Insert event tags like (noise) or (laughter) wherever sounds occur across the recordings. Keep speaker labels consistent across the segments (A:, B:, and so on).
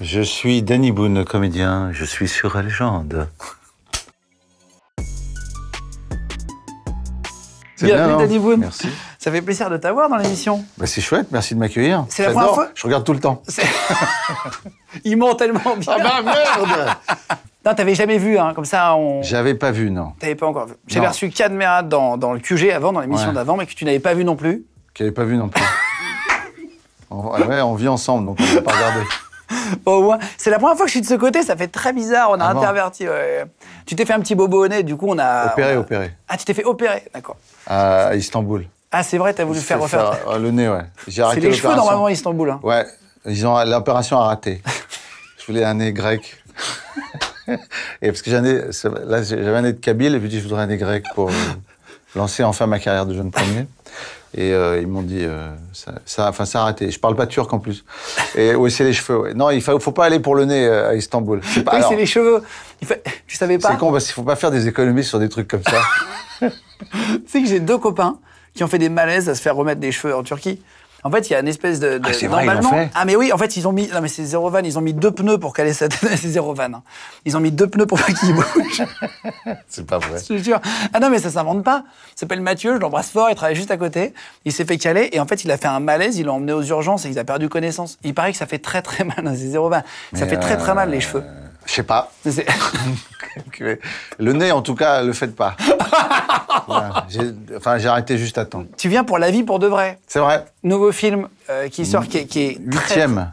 A: Je suis Danny Boone, comédien. Je suis sur la légende. Bienvenue Danny
B: Boone. Merci. Ça fait plaisir de t'avoir dans l'émission.
A: Bah, c'est chouette, merci de m'accueillir. C'est la première fois Je regarde tout le temps.
B: (laughs) Il ment tellement bien. Ah bah merde (laughs) Non, t'avais jamais vu, hein, comme ça on...
A: J'avais pas vu, non.
B: T'avais pas encore vu. J'avais reçu Cadmera dans, le QG avant, dans l'émission d'avant, mais que tu n'avais pas vu non plus.
A: Qu'il n'avait pas vu non plus. (laughs) on, ouais, on vit ensemble, donc on ne pas regarder.
B: (laughs) au c'est la première fois que je suis de ce côté, ça fait très bizarre, on a ah interverti. Tu t'es fait un petit bobo au nez, du coup on a... Opéré, opéré. Ah, tu t'es fait opérer, d'accord.
A: À Istanbul.
B: Ah, c'est vrai, t'as voulu faire refaire...
A: Euh, le nez, ouais. J'ai arrêté C'est les cheveux, normalement, à Istanbul. Hein. Ouais, l'opération a raté. je voulais un nez grec. (laughs) et parce que j'avais j'avais un nez de Kabyle, et puis je voudrais un nez grec pour euh, lancer enfin ma carrière de jeune premier. Et euh, ils m'ont dit, euh, ça, ça a arrêté. Je parle pas turc en plus. Et oui, c'est les cheveux. Non, il faut, faut pas aller pour le nez euh, à Istanbul. C'est pas. Oui, c'est les cheveux. Je savais pas. C'est con parce qu'il faut pas faire des économies sur des trucs comme ça. (laughs)
B: tu sais que j'ai deux copains qui ont fait des malaises à se faire remettre des cheveux en Turquie. En fait, il y a une espèce de. de ah, Ah, mais oui, en fait, ils ont mis. Non, mais c'est zéro van, Ils ont mis deux pneus pour caler sa (laughs) c'est zéro hein. Ils ont mis deux pneus pour pas qu'il bouge.
A: (laughs) c'est pas vrai. Je te
B: jure. Ah non, mais ça s'invente pas. Il s'appelle Mathieu, je l'embrasse fort, il travaille juste à côté. Il s'est fait caler et en fait, il a fait un malaise, il l'a emmené aux urgences et il a perdu connaissance. Il paraît que ça fait très très mal. Hein, c'est zéro Ça fait très très mal les euh, cheveux.
A: Je sais pas. (laughs) le nez, en tout cas, le faites pas. (laughs) Enfin, j'ai arrêté juste à temps. Tu viens pour
B: la vie pour de vrai. C'est vrai. Nouveau film euh, qui sort, qui, est, 8 Huitième.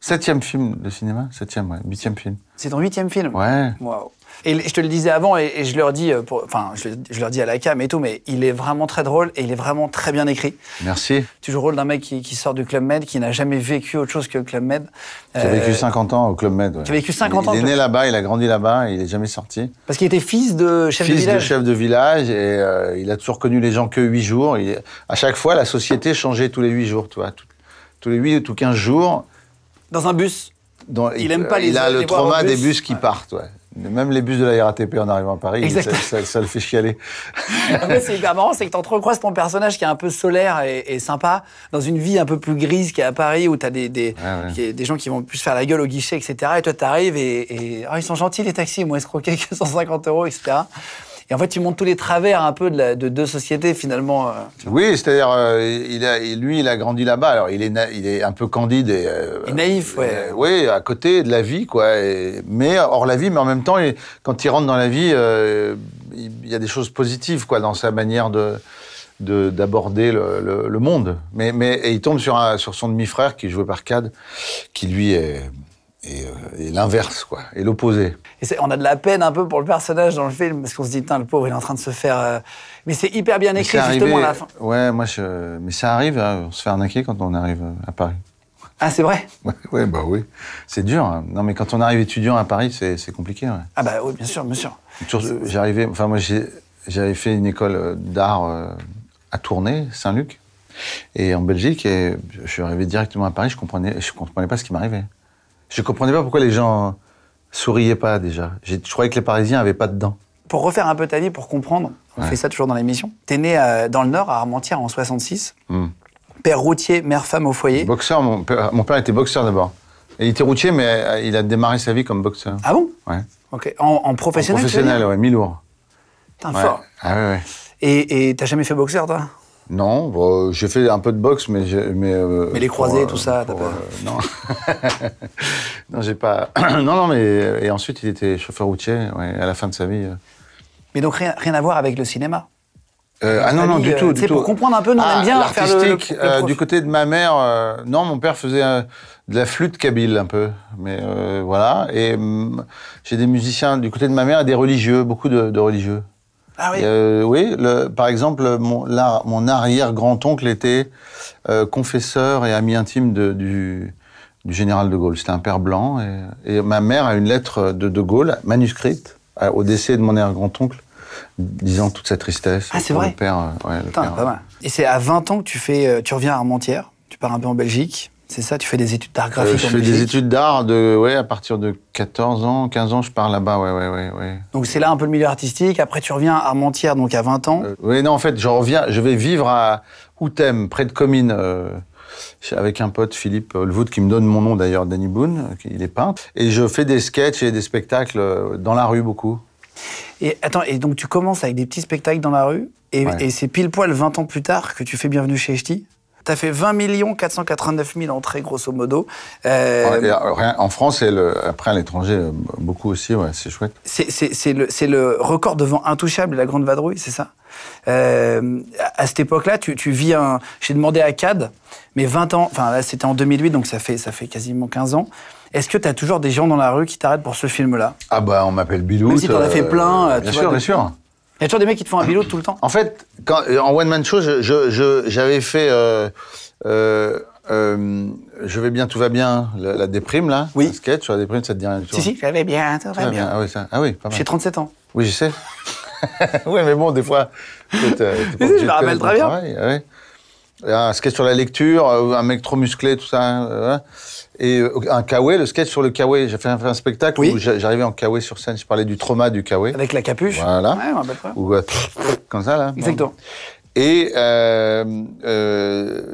A: Septième film de cinéma Septième, ouais. Huitième film. C'est ton huitième film Ouais.
B: Waouh. Et je te le disais avant, et, je leur dis, euh, enfin, je, leur dis à la cam et tout, mais il est vraiment très drôle et il est vraiment très bien écrit. Merci. Toujours drôle le rôle d'un mec qui, sort du Club Med, qui n'a jamais vécu autre chose que le Club Med. Qui a vécu
A: 50 euh, ans au Club Med. Ouais. Qui a vécu 50 il, ans. Il est né là-bas, il a grandi là-bas, il n'est jamais sorti.
B: Parce qu'il était fils
A: de chef de village. Fils de chef de village, et euh, il a toujours connu les gens que 8 jours. à chaque fois, la société changeait tous les 8 jours, tu vois. tous les 8 ou 15 jours. Dans un bus il, aime pas les Il a le trauma des bus qui partent, ouais. Même les bus de la RATP en arrivant à Paris, ça, le fait chialer.
B: (laughs) c'est hyper marrant, c'est que tu entrecroises ton personnage qui est un peu solaire et, sympa, dans une vie un peu plus grise qu'à Paris, où tu as des, ah des, gens qui vont plus se faire la gueule au guichet, etc. Et toi, tu arrives et, oh, ils sont gentils les taxis, ils m'ont escroqué (laughs) que 150 euros, etc. Et en fait, il montre tous les travers un peu de, deux sociétés finalement. Euh.
A: oui, c'est-à-dire, euh, lui, il a grandi là-bas. Alors, il est, il est un peu candide et, euh, naïf, ouais. oui, à côté de la vie, quoi. mais hors la vie, mais en même temps, quand il rentre dans la vie, il y a des choses positives, quoi, dans sa manière de d'aborder le, monde. Mais, mais et il tombe sur, un, sur son demi-frère qui est par Cad, qui lui est euh, et, l'inverse, quoi, et l'opposé. on a de la peine un peu pour le personnage dans le film,
B: parce qu'on se dit, le pauvre, il est en train de se faire. Euh, mais c'est hyper bien écrit, justement, à la fin.
A: Ouais, moi, mais ça arrive, hein, on se fait arnaquer quand on arrive euh, à Paris. Ah, c'est vrai (laughs) ouais, bah oui. C'est dur. Hein. Non, mais quand on arrive étudiant à Paris, c'est compliqué.
B: Ah, bah oui, bien sûr, bien sûr.
A: J'arrivais, enfin, moi, j'avais fait une école d'art à Tournai, Saint-Luc. Et en Belgique, et je suis arrivé directement à Paris, je comprenais, je comprenais pas ce qui m'arrivait. Je comprenais pas pourquoi les gens souriaient pas déjà. Je, croyais que les Parisiens avaient pas de dents.
B: Pour refaire un peu ta vie, pour comprendre, on fait ça toujours dans l'émission. T'es né euh, dans le Nord, à Armentières, en 66.
A: Hmm. Père routier, mère femme au foyer. Boxeur, mon père, était boxeur d'abord. Il était routier, mais euh, il a démarré sa vie comme boxeur. Ah bon Ouais. Ok. En, professionnel En professionnel, ouais, mi-lourd. Putain, fort. Ah ouais. Et t'as jamais fait boxeur, toi non, j'ai fait un peu de boxe, mais. Euh, mais, les croisés, tout
B: ça, t'as pas... Euh, non. (laughs)
A: non, j'ai pas. (clears throat) non, non, mais. Et ensuite, il était chauffeur routier, à la fin de sa vie. Euh.
B: Mais donc, rien, à voir avec le cinéma
A: ah non, non, du tout. C'est pour comprendre
B: un peu, on ah, aime bien Le, du
A: côté de ma mère, non, mon père faisait de la flûte kabyle un peu. Mais voilà. Et mm, j'ai des musiciens du côté de ma mère et des religieux, beaucoup de religieux. Ah oui. Euh, par exemple, mon, arrière-grand-oncle était euh, confesseur et ami intime du, général de Gaulle. C'était un père blanc. Et, ma mère a une lettre de de Gaulle, manuscrite, au décès de mon arrière-grand-oncle, disant toute sa tristesse. Ah, c'est vrai. père,
B: Et c'est à 20 ans que tu, fais, euh, tu reviens à Armentières, tu pars un peu en Belgique. C'est ça, tu fais des études d'art euh, graphique Je fais des
A: études d'art de, ouais, à partir de 14 ans, 15 ans, je pars là-bas, ouais, ouais, ouais, Donc c'est là un peu le milieu
B: artistique, après tu reviens à Montier, donc à 20 ans. Euh,
A: oui, non, en fait, je reviens, je vais vivre à Outem, près de Comines, euh, avec un pote, Philippe Holwood, qui me donne mon nom d'ailleurs, Danny Boone, il est peintre. Et je fais des sketchs et des spectacles dans la rue beaucoup. Et
B: attends, et donc tu commences avec des petits spectacles dans la rue, et, c'est pile poil 20 ans plus tard que tu fais Bienvenue chez Ch'ti tu as fait 20 489 000 entrées, grosso modo. Euh,
A: euh, en France et après à l'étranger, euh, beaucoup aussi, ouais, c'est chouette. C'est le, record
B: devant Intouchable la Grande Vadrouille,
A: c'est ça à cette époque-là, tu, vis un.
B: J'ai demandé à CAD, mais 20 ans, enfin là c'était en 2008, donc ça fait, ça fait quasiment 15 ans. Est-ce que tu as toujours des gens dans la rue qui t'arrêtent pour ce film-là
A: Ah bah on m'appelle Bilou. Même si t'en as fait plein. bien sûr, bien sûr. Il y a toujours des mecs qui te font un bilot tout le temps. En fait, euh, en One Man Show, j'avais je, je, fait. Euh, euh, je vais bien, tout va bien, la, déprime là, oui. un sketch sur la déprime, ça te dit rien du tout. Si, si,
B: je vais bien, tout, va, bien.
A: Ah, oui, ça, ah oui, pas mal. J'ai 37 ans. Oui, je sais. (laughs) oui, mais bon, des fois. tu (laughs) je me rappelle très bien. ouais. Un sketch sur la lecture, un mec trop musclé, tout ça. Hein, et euh, un kawaii, e, le sketch sur le kawaii. E, j'ai fait un, spectacle où j'arrivais en kawaii e sur scène, je parlais du trauma du kawaii. Avec la capuche. Voilà. Ouais, Ou euh, comme ça, là. Exactement. Et euh,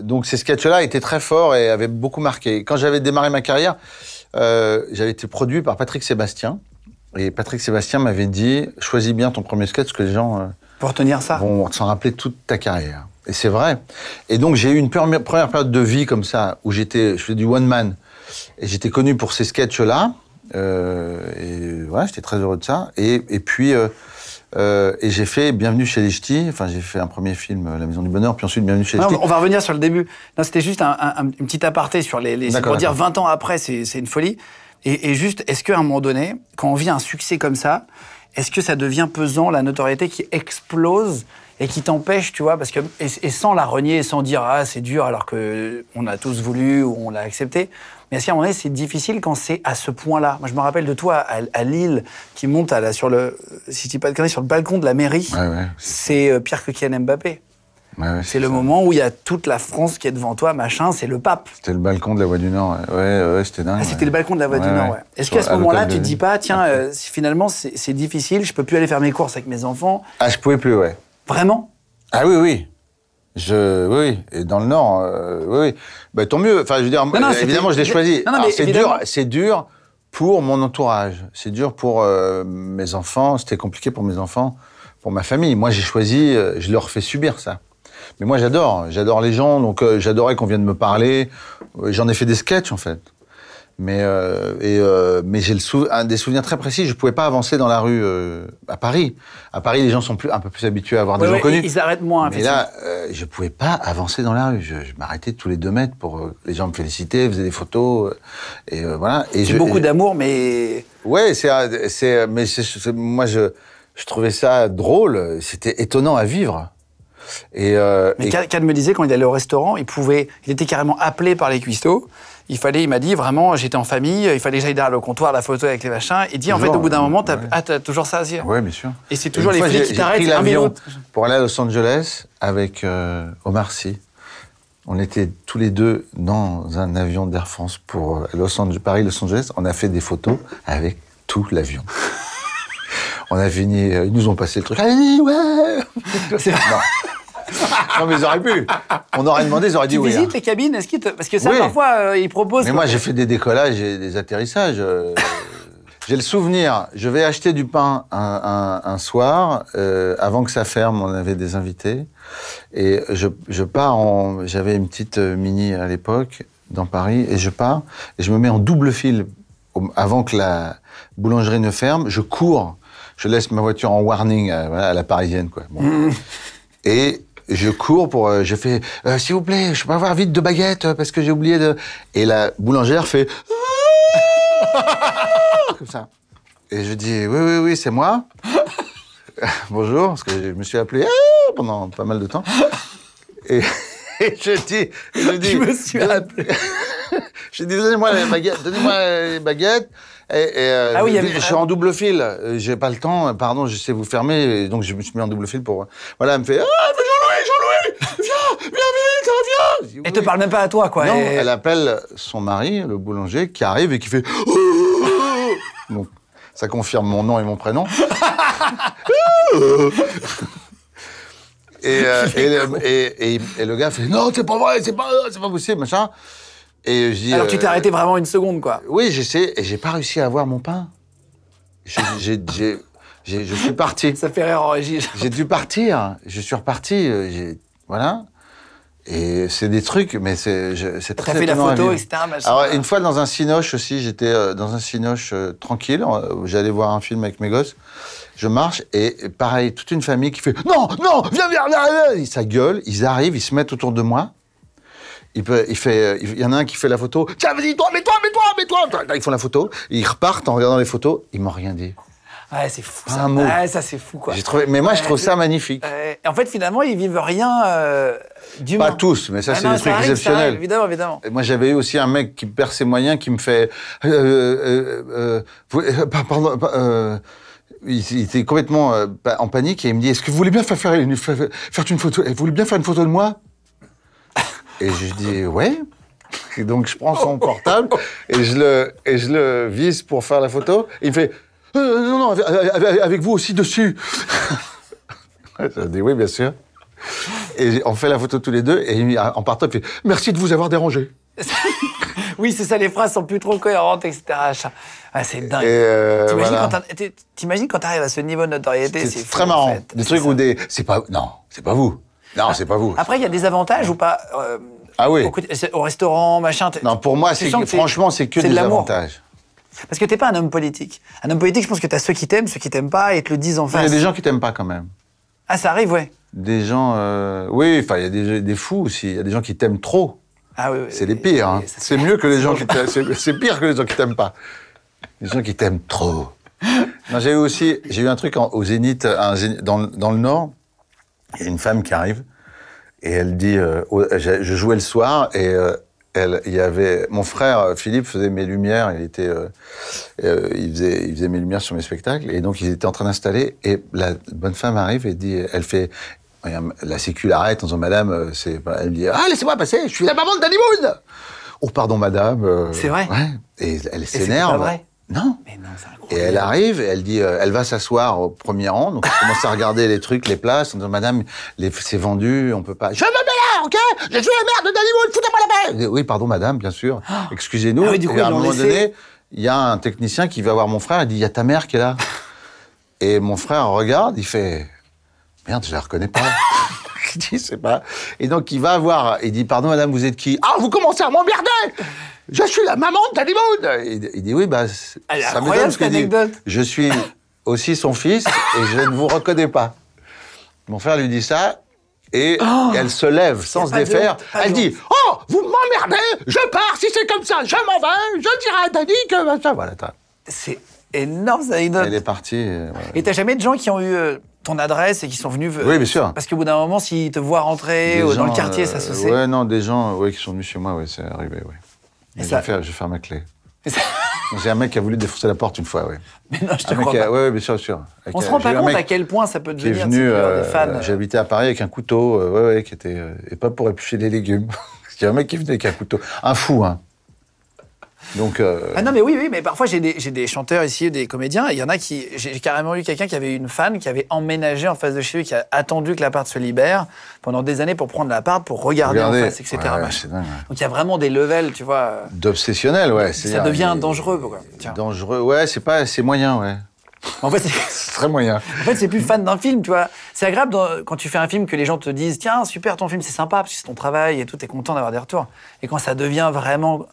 A: donc ces sketchs-là étaient très forts et avaient beaucoup marqué. Quand j'avais démarré ma carrière, j'avais été produit par Patrick Sébastien. Et Patrick Sébastien m'avait dit Choisis bien ton premier sketch, que les gens. Pour tenir ça. Vont s'en rappeler toute ta carrière. Et c'est vrai. Et donc j'ai eu une première, période de vie comme ça où j'étais, je faisais du one man. Et j'étais connu pour ces sketchs-là. Euh, et voilà, j'étais très heureux de ça. Et, puis, euh, euh, et j'ai fait Bienvenue chez les Ch'tis. Enfin, j'ai fait un premier film, La Maison du Bonheur, puis ensuite Bienvenue chez les Ch'tis. On va
B: revenir sur le début. c'était juste un, un, une petite aparté sur les. les pour dire 20 ans après, c'est, une folie. Et, juste, est-ce qu'à un moment donné, quand on vit un succès comme ça, est-ce que ça devient pesant, la notoriété qui explose et qui t'empêche, tu vois, parce que et, et sans la renier, et sans dire ah c'est dur alors que on a tous voulu ou on l'a accepté, mais à ce moment donné, c'est difficile quand c'est à ce point-là. Moi, je me rappelle de toi à, Lille, qui monte sur le, si pas sur le balcon de la mairie. c'est euh, Pierre que Mbappé. c'est le moment où il y a toute la France qui est devant toi, machin, c'est le pape. C'était le balcon de la Voie du Nord, ouais, ouais, c'était dingue. Ah, c'était le balcon de la Voie du Nord, ouais. Est-ce qu'à ce, moment-là, tu te dis pas, tiens, euh, finalement, c'est difficile, je peux plus aller faire mes courses avec mes enfants
A: Ah, je pouvais plus, ouais. Vraiment Ah oui, oui oui, et dans le Nord, euh, oui, bah, tant mieux. Enfin, je veux dire, euh, évidemment, je l'ai choisi. C'est dur, c'est dur pour mon entourage. C'est dur pour euh, mes enfants. C'était compliqué pour mes enfants, pour ma famille. Moi, j'ai choisi, je leur fais subir ça. Mais moi, j'adore, j'adore les gens. Donc, j'adorais qu'on vienne me parler. J'en ai fait des sketchs, en fait. Mais, euh, euh, mais j'ai un des souvenirs très précis. Je ne pouvais pas avancer dans la rue euh, à Paris. À Paris, les gens sont plus, un peu plus habitués à avoir des gens connus. Ils arrêtent moins. Mais là, euh, je ne pouvais pas avancer dans la rue. Je, m'arrêtais tous les deux mètres pour euh, les gens me féliciter, faisaient des photos. et voilà. Et beaucoup d'amour, mais. Ouais, c'est, c'est, mais moi je, je trouvais ça drôle. C'était étonnant à vivre. Et, mais et... me disait quand il allait au
B: restaurant, il pouvait, il était carrément appelé par les cuistots il fallait, il m'a dit vraiment, j'étais en famille, il fallait que j'aille derrière le comptoir, la photo avec les machins, et dit en fait, au bout d'un moment, hein. t'as ah, as toujours ça à dire. Oui, bien sûr. Et c'est toujours les filles qui t'arrêtent. J'ai l'avion
A: pour aller à Los Angeles avec euh, Omar Sy. On était tous les deux dans un avion d'Air France pour euh, Paris, Los Angeles. On a fait des photos avec tout l'avion. (laughs) on a fini, euh, ils nous ont passé le truc.
C: ouais
A: non, mais ils auraient pu. On aurait demandé, ils auraient dit oui. Visites hein.
B: les cabines, est parce que ça parfois euh, ils proposent. Mais moi j'ai
A: fait des décollages et des atterrissages. Euh, j'ai le souvenir, je vais acheter du pain un, soir, euh, avant que ça ferme, on avait des invités, et je, pars en, j'avais une petite mini à l'époque dans Paris, et je pars, et je me mets en double fil avant que la boulangerie ne ferme, je cours, je laisse ma voiture en warning à, la parisienne, quoi. Mm. Et je cours pour, euh, je fais, euh, s'il vous plaît, je peux avoir vite de baguettes euh, parce que j'ai oublié de. Et la boulangère fait (laughs) comme ça. Et je dis, oui, oui, oui, c'est moi. (laughs) Bonjour, parce que je me suis appelé ah, pendant pas mal de temps. Et, (laughs) je dis, je me suis appelé. je dis, donnez-moi les baguettes, donnez-moi baguettes. Et, ah je, suis en double fil. J'ai pas le temps, pardon, je sais vous fermer. Donc je me suis mis en double fil pour. Voilà, elle me fait. Ah, elle te parle même pas à toi, quoi. Non, elle appelle son mari, le boulanger, qui arrive et qui fait. (laughs) Donc, ça confirme mon nom et mon prénom. (laughs) Euh, (laughs) et, et, et, le gars fait Non, c'est pas vrai, c'est pas, pas possible, machin. Et je dis, Alors, tu t'es euh, arrêté vraiment une seconde, quoi. Oui, j'essaie, et j'ai pas réussi à avoir mon pain. J'ai. je suis parti. Ça fait rire en régie. J'ai dû partir. Je suis reparti. Euh, voilà. Et c'est des trucs, mais c'est très T'as fait la photo, etc. Alors, une fois dans un cinoche aussi, j'étais euh, dans un cinoche euh, tranquille, euh, j'allais voir un film avec mes gosses, je marche, et pareil, toute une famille qui fait « Non, non, viens, viens, viens, viens Ça gueule, ils arrivent, ils se mettent autour de moi, il, peut, il, fait, il y en a un qui fait la photo. Tiens, vas-y, toi, mets-toi, mets-toi, mets-toi. Ils font la photo. Ils repartent en regardant les photos. Ils m'ont rien dit
B: c'est fou. ça. un mot. ça, c'est fou, quoi. Mais moi, je trouve ça magnifique.
A: en fait, finalement, ils vivent rien du euh, du Pas tous, mais ça, ah c'est des trucs évidemment, évidemment. moi, j'avais eu aussi un mec qui perd ses moyens, qui me fait. pardon. Il, était complètement euh, en panique et il me dit Est-ce que vous voulez bien faire une, faire une photo Vous voulez bien faire une photo de moi (laughs) Et je dis Ouais. Et donc je prends son (laughs) portable et je le, vise pour faire la photo. il me fait euh, euh, non, non, avec, vous aussi dessus. Je (laughs) dit, oui, bien sûr. Et on fait la photo tous les deux, et en partant, il fait Merci de vous avoir dérangé. (laughs) oui, c'est ça, les phrases sont plus trop cohérentes, etc.
B: Ah, c'est dingue. Euh, t'imagines quand t'arrives à ce niveau de notoriété C'est très marrant.
A: Des trucs où des. C'est pas. Non, c'est pas vous. Non, ah, c'est pas vous. Après, il y a des avantages ou pas Ah oui. Au, restaurant, machin. Non, pour moi, c'est franchement, c'est que des de avantages.
B: Parce que t'es pas un homme politique. Un homme politique, je pense que tu as ceux qui t'aiment, ceux qui t'aiment pas, et te le disent en face. Il y a des gens
A: qui t'aiment pas quand même. Ah, ça arrive, ouais. Des gens, euh, oui, enfin, il y a des, des fous aussi. Il y a des gens qui t'aiment trop. Ah oui. c'est les pires. Hein. C'est mieux que les gens qui C'est pire que les gens qui t'aiment pas. Les gens qui t'aiment trop. Non, j'ai eu aussi, j'ai eu un truc au Zénith, dans, le Nord. Il y a une femme qui arrive et elle dit, euh, je jouais le soir et euh, il y avait mon frère euh, Philippe faisait mes lumières. Il était, euh, euh, il faisait, mes lumières sur mes spectacles. Et donc ils étaient en train d'installer. Et la bonne femme arrive et dit, elle fait. La sécu l'arrête en disant Madame, c'est, elle me dit Ah, laissez-moi passer, je suis la maman de Danny Oh, pardon, madame. c'est vrai. Et elle s'énerve. Non. Mais non, Et elle arrive, elle dit, euh, elle va s'asseoir au premier rang, donc elle commence à regarder les trucs, les places, en disant, madame, c'est vendu, on peut pas. Je mets là, ok Je joue la merde de foutez-moi la paix Oui, pardon, madame, bien sûr. Ah. Excusez-nous. Ah et à un moment donné, il y a un technicien qui va voir mon frère, il dit, il y a ta mère qui est là. (laughs) et mon frère regarde, il fait, merde, je la reconnais pas il (laughs) dit, c'est pas. Et donc, il va voir, il dit, pardon, madame, vous êtes qui Ah, vous commencez à m'emmerder Je suis la maman de Il dit, oui, bah, Elle ça m'étonne ce anecdote. Dit, je suis aussi son fils et je ne vous reconnais pas. Mon frère lui dit ça, et oh. elle se lève sans se défaire. elle dit Oh, vous m'emmerdez, je pars, si c'est comme ça, je m'en vais, je dirai à Tani que. Bah,
B: ça Voilà, C'est énorme,
A: ça, anecdote. Elle est partie. Euh,
B: et t'as jamais de gens qui ont eu. Euh, ton adresse et qui sont venus. sûr. Parce qu'au bout d'un moment, s'ils te voient rentrer euh, dans le quartier, ça euh, se sait. Ouais,
A: non, des gens ouais, qui sont venus chez moi, ouais, c'est arrivé, oui. Et faire J'ai ma clé. (laughs) J'ai un mec qui a voulu défoncer la porte une fois, oui. Mais non, je te crois. pas. Ouais, bien sûr, sûr. On se rend euh, pas compte à
B: quel point ça peut devenir qui des fans.
A: J'habitais à Paris avec un couteau, ouais, ouais, qui était. et pas pour éplucher des légumes. (laughs) Il un mec qui venait avec un couteau. Un fou, hein. Donc, euh, ah
B: non, mais oui, oui, mais parfois j'ai des, chanteurs ici, des comédiens, il y en a qui. J'ai carrément eu quelqu'un qui avait une fan qui avait emménagé en face de chez lui, qui a attendu que la l'appart se libère pendant des années pour prendre la l'appart, pour regarder, en face, etc. Donc il y a vraiment des levels, tu vois. Euh,
A: D'obsessionnel, ouais. Ça devient
B: dangereux, quoi.
A: Dangereux, ouais, c'est pas, c'est moyen, ouais. En fait, c'est très moyen. En
B: fait, c'est plus fan d'un film, tu vois. C'est agréable quand tu fais un film que les gens te disent tiens super ton film, c'est sympa parce que c'est ton travail et tout, t'es content d'avoir des retours. Et quand ça devient vraiment.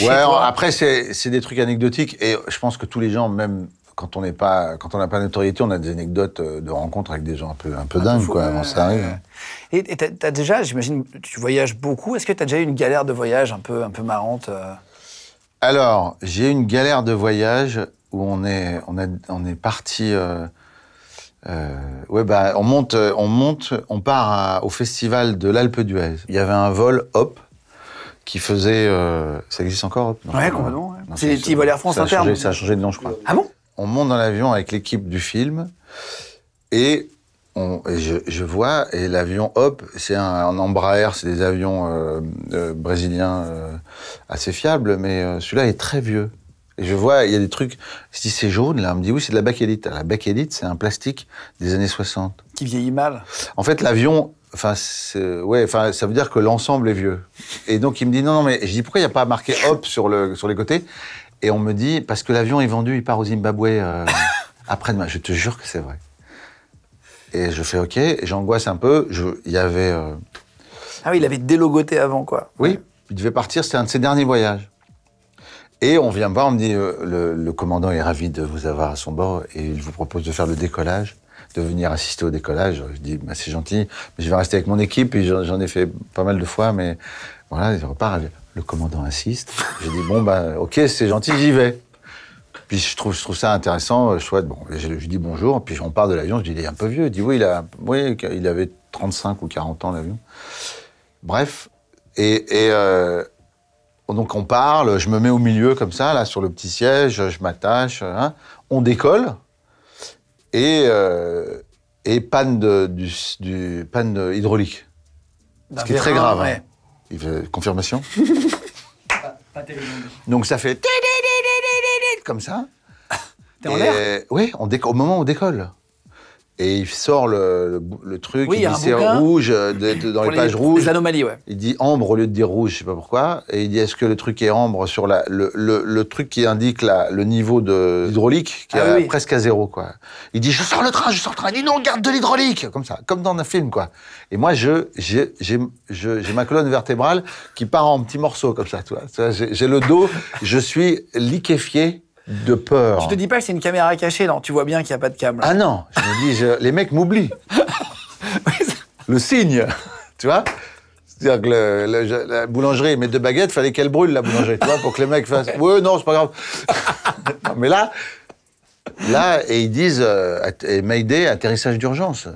B: ouais.
A: Après, c'est des trucs anecdotiques et je pense que tous les gens, même quand on n'est pas quand on n'a pas la notoriété, on a des anecdotes euh, de rencontres avec des gens un peu un peu dingues quoi. ça arrive. Et t'as déjà, j'imagine, tu voyages
B: beaucoup. Est-ce que t'as déjà eu une galère de voyage un peu un peu marrante? Euh
A: alors, j'ai eu une galère de voyage où on est, on, on est parti. Euh, euh, ouais, bah, on monte, euh, on monte, on part au festival de l'Alpe d'Huez. Il y avait un vol Hop qui faisait. ça existe encore Hop Oui,
B: C'est des petits vols Air France ça ça a
A: changé de nom, je crois. Ah bon On monte dans l'avion avec l'équipe du film et je, vois, et l'avion Hop, c'est un, Embraer, c'est des avions brésiliens assez fiables, mais celui-là est très vieux je vois, il y a des trucs. si c'est jaune, là. On me dit, oui, c'est de la bakélite. La bakélite, c'est un plastique des années 60. Qui vieillit mal. En fait, l'avion. Enfin, ouais, enfin, ça veut dire que l'ensemble est vieux. Et donc, il me dit, non, non, mais je dis, pourquoi il n'y a pas marqué hop sur, le, sur les côtés Et on me dit, parce que l'avion est vendu, il part au Zimbabwe euh, après-demain. Je te jure que c'est vrai. Et je fais OK, j'angoisse un peu. Il y avait. Euh, ah oui, il avait délogoté avant, quoi. Oui, il devait partir, c'était un de ses derniers voyages. Et on vient me voir, on me dit euh, le, commandant est ravi de vous avoir à son bord et il vous propose de faire le décollage, de venir assister au décollage. Je dis bah, c'est gentil, mais je vais rester avec mon équipe. Et j'en ai fait pas mal de fois, mais voilà, je repars. Le commandant insiste. Je dis, bon bah ok, c'est gentil, j'y vais. Puis je trouve, je trouve ça intéressant, euh, chouette. Bon, je, lui dis bonjour, puis on part de l'avion, je dis il est un peu vieux. Il dit oui, il, a, oui, il avait 35 ou 40 ans l'avion. Bref, et, euh, donc on parle, je me mets au milieu comme ça, là, sur le petit siège, je m'attache, hein. on décolle, et, euh, et panne, de, panne hydraulique. Ce qui est très grave. Hein. Il confirmation (laughs) Donc ça fait comme ça. T'es en l'air Oui, au moment où on décolle. Et il sort le, le, truc, il, dit c'est rouge, euh, dans les, pages rouges. Les anomalies, ouais. Il dit ambre au lieu de dire rouge, je sais pas pourquoi. Et il dit est-ce que le truc est ambre sur la, le, le truc qui indique la, le niveau de hydraulique qui ah est presque à zéro, quoi. Il dit je sors le train, je sors le train. Il dit non, garde de l'hydraulique, comme ça, comme dans un film, quoi. Et moi, je, j'ai, ma colonne vertébrale qui part en petits morceaux, comme ça, tu vois. J'ai, le dos, je suis liquéfié de peur. Tu te dis
B: pas que c'est une caméra cachée, non Tu vois bien qu'il n'y a pas de cam. Ah
A: non, je me dis, les mecs m'oublient. (laughs) le signe, tu vois c'est-à-dire que la boulangerie, mes deux baguettes, fallait qu'elle brûle la boulangerie, tu vois, pour que les mecs fassent. (laughs) Ouais, non, c'est pas grave. (laughs) mais là, là, et ils disent euh, Mayday, atterrissage d'urgence.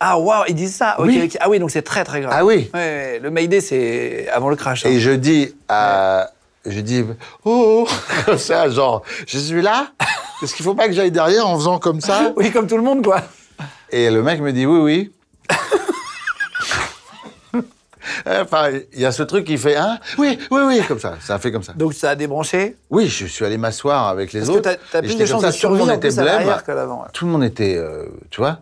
B: Ah waouh, ils disent
A: ça. Ah oui, donc c'est très très grave. Ah oui. le Mayday, c'est avant le crash. Hein. Et je dis à, j'ai dit oh, oh (laughs) comme ça, genre je suis là. Est-ce qu'il faut pas que j'aille derrière en faisant comme ça Oui, comme tout le monde, quoi. Et le mec me dit oui, oui. (laughs) Eh, enfin, il y a ce truc qui fait hein Oui, oui, oui, comme ça. Ça a fait comme ça. Donc ça a débranché Oui, je suis allé m'asseoir avec les autres. Parce que t'as plus de chances de tout le monde était blême. Tout le monde était, euh, tu vois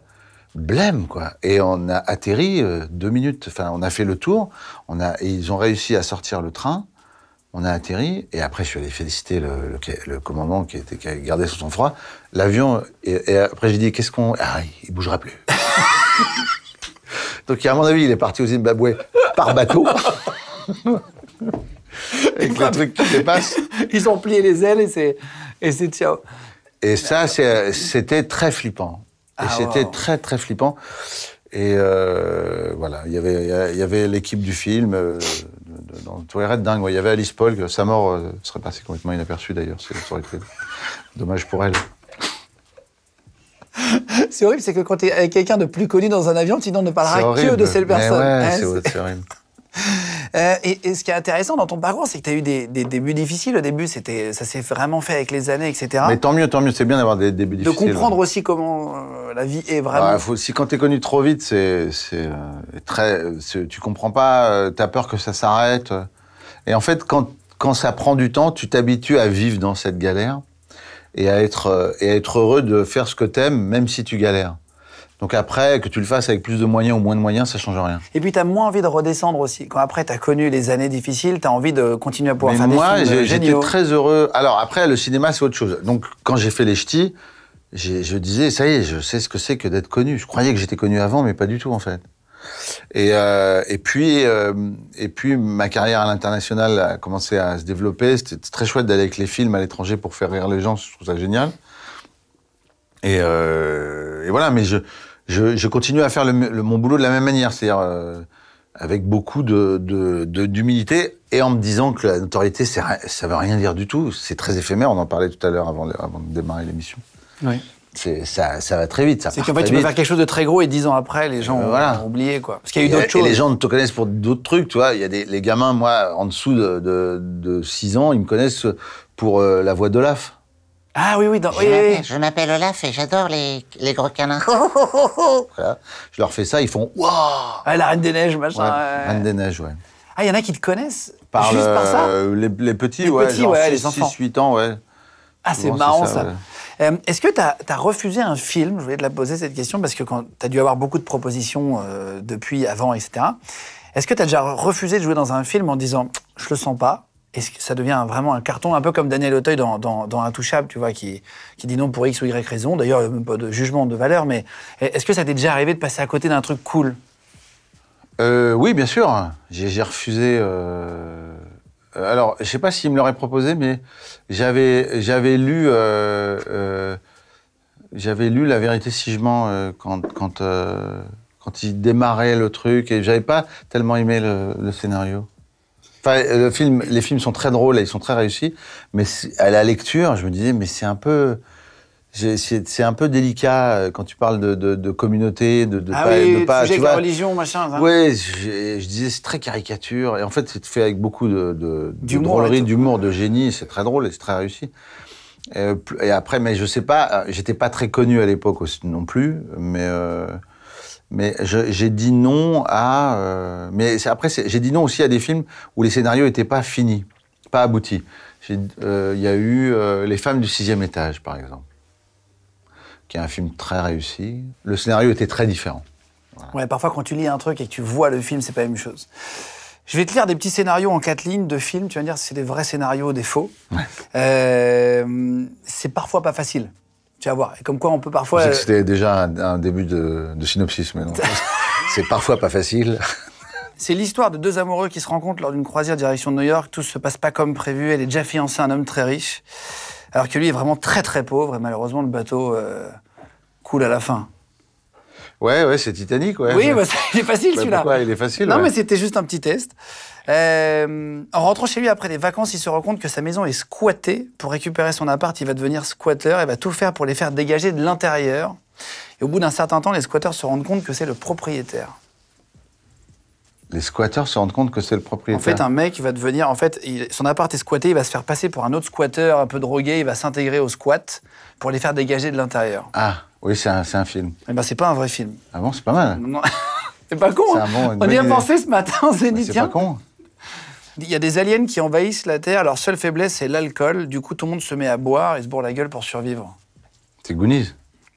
A: blême, quoi. Et on a atterri euh, deux minutes. Enfin, on a fait le tour. On a, ils ont réussi à sortir le train. On a atterri, et après, je suis allé féliciter le, commandant qui, était, a gardé son sang-froid. L'avion, et, après, j'ai dit, qu'est-ce qu'on. Ah, il bougera plus. (laughs) Donc, à mon avis, il est parti au Zimbabwe par bateau. Avec (laughs) le truc qui dépasse. Ils ont plié les ailes et c'est, et ciao. Et ça, c'était très flippant. Et ah, c'était très, très flippant. Et euh, voilà, il y avait, il y avait l'équipe du film, euh, on une dingue. il y avait Alice Paul, sa mort euh, serait passée complètement inaperçue d'ailleurs. Ça dommage pour elle. (laughs)
B: C'est horrible, c'est que quand tu es avec quelqu'un de plus connu dans un avion, sinon on ne parlera que de cette personne. c'est horrible. (laughs) Euh, et, ce qui est intéressant dans ton parcours, c'est que tu as eu des, débuts difficiles au début. C'était, ça s'est vraiment fait avec les années, etc. Mais
A: tant mieux, tant mieux. C'est bien d'avoir des débuts difficiles. De comprendre
B: aussi comment euh,
A: la vie est vraiment. faut, si quand es connu trop vite, c'est, c'est euh, très, tu comprends pas. tu as peur que ça s'arrête. Et en fait, quand quand ça prend du temps, tu t'habitues à vivre dans cette galère et à être, et à être heureux de faire ce que tu aimes, même si tu galères. Donc après, que tu le fasses avec plus de moyens ou moins de moyens, ça change rien.
B: Et puis tu as moins envie de redescendre aussi. Quand après tu as connu les années difficiles, tu as envie de continuer à pouvoir faire des films Moi, euh, j'étais très
A: heureux. Alors après, le cinéma, c'est autre chose. Donc quand j'ai fait les ch'tis, je disais, ça y est, je sais ce que c'est que d'être connu. Je croyais que j'étais connu avant, mais pas du tout en fait. Et, euh, puis, euh, et puis ma carrière à l'international a commencé à se développer. C'était très chouette d'aller avec les films à l'étranger pour faire rire les gens. Je trouve ça génial. Et, et voilà, mais je, je, continue à faire le, mon boulot de la même manière, c'est-à-dire euh, avec beaucoup d'humilité de, et en me disant que la notoriété, ça veut rien dire du tout. C'est très éphémère, on en parlait tout à l'heure avant, avant, de démarrer l'émission. Oui. Ça, ça, va très vite. C'est qu'en fait, tu peux faire quelque chose
B: de très gros et dix ans après, les gens euh, ont, oublié. Quoi. Parce qu'il y a eu d'autres choses. Et les gens
A: te connaissent pour d'autres trucs. Tu vois. Il y a des les gamins, moi, en dessous de, de, 6 ans, ils me connaissent pour euh, la voix d'Olaf. Ah oui, oui, dans... oui, Je m'appelle Olaf et j'adore les, les gros canins. (laughs) Je leur fais ça, ils font Waouh ah, la Reine des Neiges, machin. Reine des Neiges, ouais. Ah, il y
B: en a qui te connaissent par Juste par ça
A: les, les, petits, les ouais, petits, ouais les enfants. 6, 8 ans, ouais. Ah, c'est marrant ça.
B: Euh, est-ce que tu as, refusé un film Je voulais te la poser cette question parce que tu as dû avoir beaucoup de propositions euh, depuis, avant, etc. Est-ce que tu as déjà refusé de jouer dans un film en disant je le sens pas, que ça devient vraiment un carton, un peu comme Daniel Auteuil dans, dans, dans Intouchable, tu vois, qui, dit non pour X ou Y raison. D'ailleurs, euh, pas de jugement de valeur, mais est-ce que ça t'est déjà arrivé de passer à côté d'un truc cool
A: euh, Oui, bien sûr. J'ai refusé. Euh, alors, je ne sais pas s'il me l'aurait proposé, mais j'avais lu. j'avais lu La vérité si je mens quand. quand il démarrait le truc et j'avais pas tellement aimé le scénario les films sont très drôles et ils sont très réussis, mais à la lecture, je me disais, mais c'est un peu. C'est un peu délicat euh, quand tu parles de, de communauté, de, de ah pas, oui, de sujet tu la religion, machin. Hein. Oui, je, disais c'est très caricature et en fait c'est fait avec beaucoup de, drôlerie, d'humour, de génie. C'est très drôle et c'est très réussi. Euh, et, après, mais je sais pas, euh, j'étais pas très connu à l'époque non plus, mais. Mais j'ai dit non à. Euh, mais après, j'ai dit non aussi à des films où les scénarios n'étaient pas finis, pas aboutis. Euh, il y a eu euh, Les femmes du sixième étage, par exemple, qui est un film très réussi. Le scénario était très différent.
B: Ouais, parfois, quand tu lis un truc et que tu vois le film, c'est pas la même chose. Je vais te lire des petits scénarios en quatre lignes de films. Tu vas me dire si c'est des vrais scénarios ou des faux. c'est parfois pas facile. Tu vas voir. comme quoi, on peut parfois. Euh, c'était
A: déjà un, début de, synopsis, mais non. (laughs) c'est parfois pas facile.
B: C'est l'histoire de deux amoureux qui se rencontrent lors d'une croisière direction de New York. Tout se passe pas comme prévu. Elle est déjà fiancée à un homme très riche, alors que lui est vraiment très très pauvre. Et malheureusement, le bateau euh, coule à la fin.
A: Ouais, ouais, c'est Titanic, ouais. Oui, bah, il est facile bah, celui-là. il est facile Non, mais c'était
B: juste un petit test. Euh, en rentrant chez lui après des vacances, il se rend compte que sa maison est squattée. Pour récupérer son appart, il va devenir squatteur et va tout faire pour les faire dégager de l'intérieur. Et au bout d'un certain temps, les squatteurs se rendent compte que c'est le propriétaire.
A: Les squatteurs se rendent compte que c'est le propriétaire. En fait, un
B: mec, va devenir. En fait, son appart est squatté, il va se faire passer pour un autre squatteur un peu drogué, il va s'intégrer au squat pour les faire dégager de l'intérieur.
A: Ah, oui, c'est un, film. Eh ben, c'est pas un vrai film. Ah bon, c'est pas mal.
B: (laughs) c'est pas con. Hein. on y a pensé ce matin, on (laughs) C'est pas con. Il y a des aliens qui envahissent la Terre, leur seule faiblesse c'est l'alcool, du coup tout le monde se met à boire et se bourre la gueule pour survivre. C'est Goonies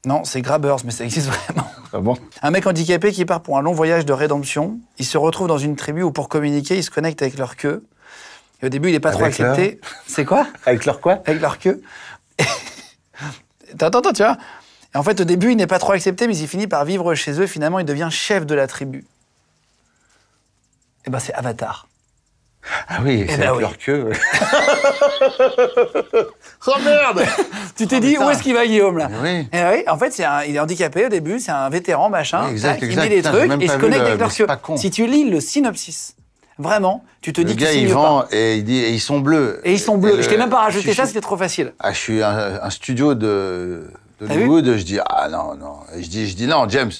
B: Non, c'est Grabbers, mais ça existe (laughs) vraiment. Ah un mec handicapé qui part pour un long voyage de rédemption, il se retrouve dans une tribu où pour communiquer, ils se connectent avec leur queue. Et au début, il n'est pas trop accepté. (laughs) C'est quoi Avec leur quoi Avec leur queue. (laughs) Attends, attends, tu vois. Et en fait, au début, il n'est pas trop accepté, mais il finit par vivre chez eux. Finalement, il devient chef de la tribu. Et eh ben, c'est Avatar.
A: Ah oui, eh c'est ben avec oui. leur queue. (laughs)
B: oh merde (laughs) Tu t'es oh, dit, où est-ce qu'il va Guillaume là oui. Et eh oui, en fait, il est handicapé au début, c'est un vétéran, machin, exact, il met des trucs et se connecte avec leur queue. Si tu lis le synopsis, vraiment,
A: tu te dis que il vend et il dit et ils sont bleus. Et ils sont bleus. je t'ai même pas rajouté ça, c'était trop facile. Ah, je suis un, studio de, de Hollywood, je dis ah non non, et je dis je dis non James.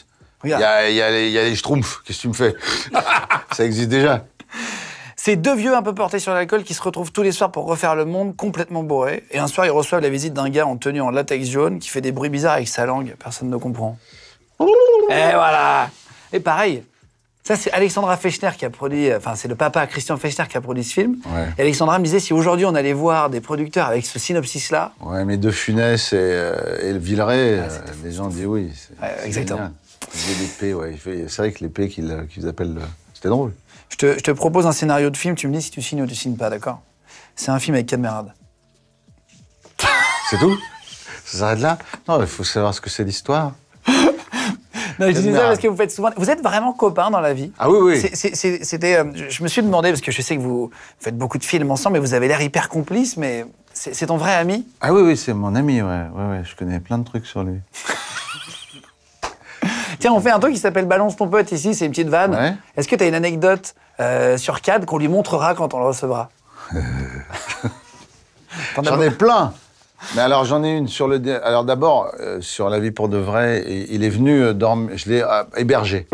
A: Il y a, les, les schtroumpfs, qu'est-ce que tu me fais (laughs) Ça existe déjà.
B: Ces deux vieux un peu portés sur l'alcool qui se retrouvent tous les soirs pour refaire le monde complètement bourré. Et un soir, ils reçoivent la visite d'un gars en tenue en latex jaune qui fait des bruits bizarres avec sa langue. Personne ne comprend. Et voilà Et pareil, ça, c'est Alexandra Fechner qui a produit, enfin, c'est le papa Christian Fechner qui a produit ce film. Et Alexandra me disait si aujourd'hui on allait voir des producteurs avec ce synopsis-là.
A: Ouais, mais De Funès et, euh, le Villeray, ah, euh, les gens disent oui. Ouais, exactement. Génial. ouais. C'est vrai que l'épée euh, qu'ils appellent. C'était drôle. Je te, propose un scénario de
B: film, tu me dis si tu signes ou tu signes pas, d'accord C'est un film avec camarades.
A: C'est tout Ça s'arrête là Non, il faut savoir ce que c'est l'histoire.
B: Non, je disais ça parce que vous faites souvent. Vous êtes vraiment copains dans la vie. Ah oui, oui. C'était. Euh, je me suis demandé parce que je sais que vous faites beaucoup de films ensemble et vous avez l'air hyper complice, mais c'est ton vrai ami.
A: Ah oui, oui, c'est mon ami. Ouais, ouais, ouais. Je connais plein de trucs sur lui.
B: Tiens, on fait un truc qui s'appelle Balance ton pote ici, c'est une petite vanne. Est-ce que tu as une anecdote euh, sur CAD qu'on lui montrera quand on le recevra euh. (laughs) J'en ai plein
A: mais alors j'en ai une sur le. Alors d'abord euh, sur la vie pour de vrai, il est venu dormir. Je l'ai ah, hébergé.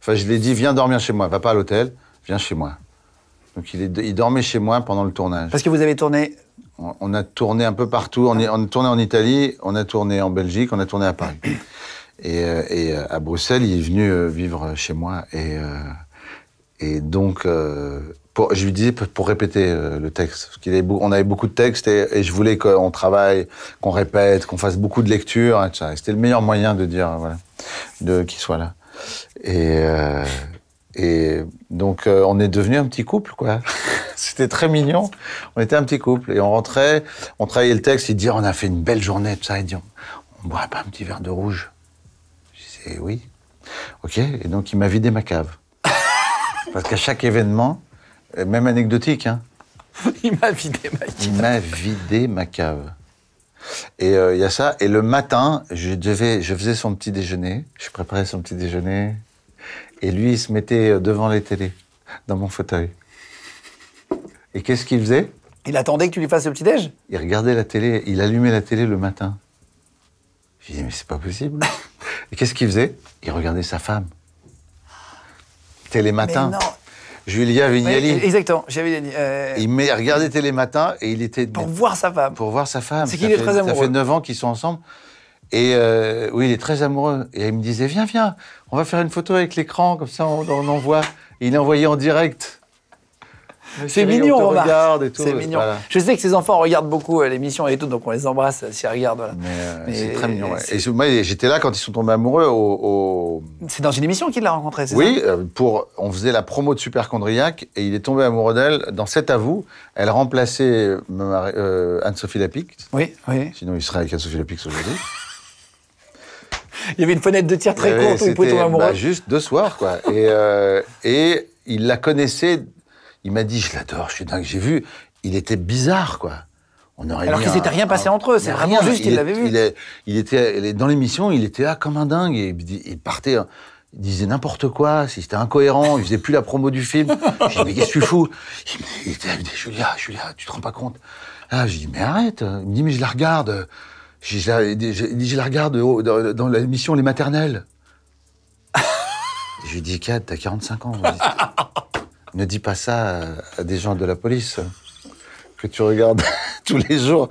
A: Enfin, je l'ai dit viens dormir chez moi, va pas à l'hôtel, viens chez moi. Donc il, est, dormait chez moi pendant le tournage. Parce que vous avez tourné. On, a tourné un peu partout. On, est, on a tourné en Italie, on a tourné en Belgique, on a tourné à Paris. Et, euh, euh, à Bruxelles, il est venu euh, vivre chez moi. Et, donc, je lui disais pour répéter le texte. Parce avait, on avait beaucoup de textes et, je voulais qu'on travaille, qu'on répète, qu'on fasse beaucoup de lectures. Et C'était le meilleur moyen de dire de qu'il soit là. Et, donc, on est devenu un petit couple, quoi. (laughs) C'était très mignon. On était un petit couple et on rentrait, on travaillait le texte. Il dit, on a fait une belle journée, ça. Il dit, on, boit pas un petit verre de rouge. Et eh oui. Ok, et donc il m'a vidé ma cave. (laughs) Parce qu'à chaque événement, euh, même anecdotique, hein. (laughs) il m'a vidé ma cave. Il m'a vidé ma cave. Et euh, il y a ça. Et le matin, je, je faisais son petit déjeuner. Je préparais son petit déjeuner. Et lui, il se mettait euh, devant les télés, dans mon fauteuil. Et qu'est-ce qu'il faisait Il attendait que tu lui fasses le petit déj Il regardait la télé. Il allumait la télé le matin. Je lui disais, mais c'est pas possible. (laughs) Et qu'est-ce qu'il faisait Il regardait sa femme. Télématin. Julia Vignali.
B: exactement, euh,
A: Il regardait Télématin et il était. Pour voir sa femme. Pour voir sa femme. C'est qu'il est très amoureux. Ça fait 9 ans qu'ils sont ensemble. Et euh, oui, il est très amoureux. Et il me disait Viens, viens, on va faire une photo avec l'écran, comme ça on, envoie. il est envoyé en direct. C'est mignon, on regarde et tout. C'est mignon. Je sais que ces enfants regardent beaucoup euh, l'émission et tout, donc on les embrasse euh, s'ils regardent. Euh, c'est très mignon. Et moi, j'étais là quand ils sont tombés amoureux au. C'est dans une émission qu'il l'a rencontré. c'est oui, ça Oui, pour on faisait la promo de Superchondriac et il est tombé amoureux d'elle dans cet à Elle remplaçait Anne-Sophie Lapic. Oui, oui. Sinon, il serait avec Anne-Sophie Lapix aujourd'hui.
B: (laughs) il y avait une fenêtre de tir très courte où il pouvait tomber amoureux. Bah,
A: juste deux soirs, quoi. et, et il la connaissait il m'a dit, je l'adore, je suis dingue, j'ai vu. Il était bizarre, quoi. On aurait Alors qu'ils n'étaient rien
B: passé entre eux, c'est vraiment juste qu'il l'avait vu.
A: Il, était dans l'émission, il était là ah, comme un dingue il partait. Hein. Il disait n'importe quoi, c'était incohérent, il faisait plus la promo du film. J'ai dit, mais qu'est-ce que tu fous Il était dit « Julia, Julia, tu te rends pas compte Ah, j'ai dit, mais arrête. Il me dit, mais je la regarde. Je, je, dit, je la regarde dans, l'émission Les Maternelles. (laughs) je lui dis, Kat, t'as 45 ans ne dis pas ça à des gens de la police que tu regardes (laughs) tous les jours.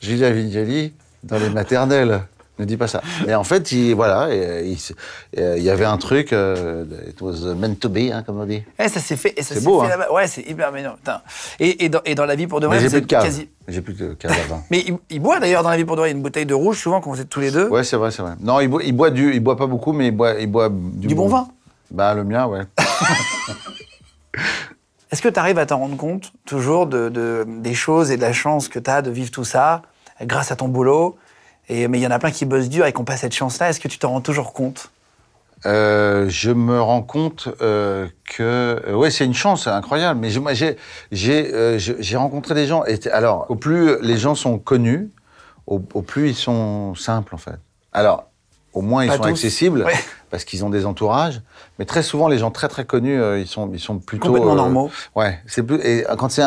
A: Julia Vignali dans les maternelles. Ne dis pas ça. Mais en fait, il, voilà, il, euh, il, y avait un truc, euh, it was meant to be, hein, comme on dit. Et
B: eh, ça s'est fait. C'est beau. Hein. Ouais, c'est hyper mignon. Et, et, dans, la vie pour de vrai, j'ai plus de cave.
A: J'ai plus de cave à
B: Mais il, boit d'ailleurs dans la vie
A: pour de vrai une bouteille de rouge souvent quand vous êtes tous les deux. Ouais, c'est vrai, c'est vrai. Non, il boit, il boit, du, il boit pas beaucoup, mais il boit, il boit du, du bon, bon vin. Bah le mien, ouais. (laughs) (laughs) Est-ce que tu arrives à t'en
B: rendre compte toujours de, des choses et de la chance que tu as de vivre tout ça grâce à ton boulot et, Mais il y en a plein qui bossent dur et qui n'ont pas cette chance-là. Est-ce que tu t'en rends toujours compte
A: euh, je me rends compte euh, que Oui, euh, ouais c'est une chance incroyable mais moi j'ai rencontré des gens et alors au plus les gens sont connus au, au plus ils sont simples en fait alors au moins ils sont accessibles parce qu'ils ont des entourages. Mais très souvent, les gens très très connus, euh, ils sont ils sont plutôt complètement euh, normaux. Ouais, c'est plus et quand c'est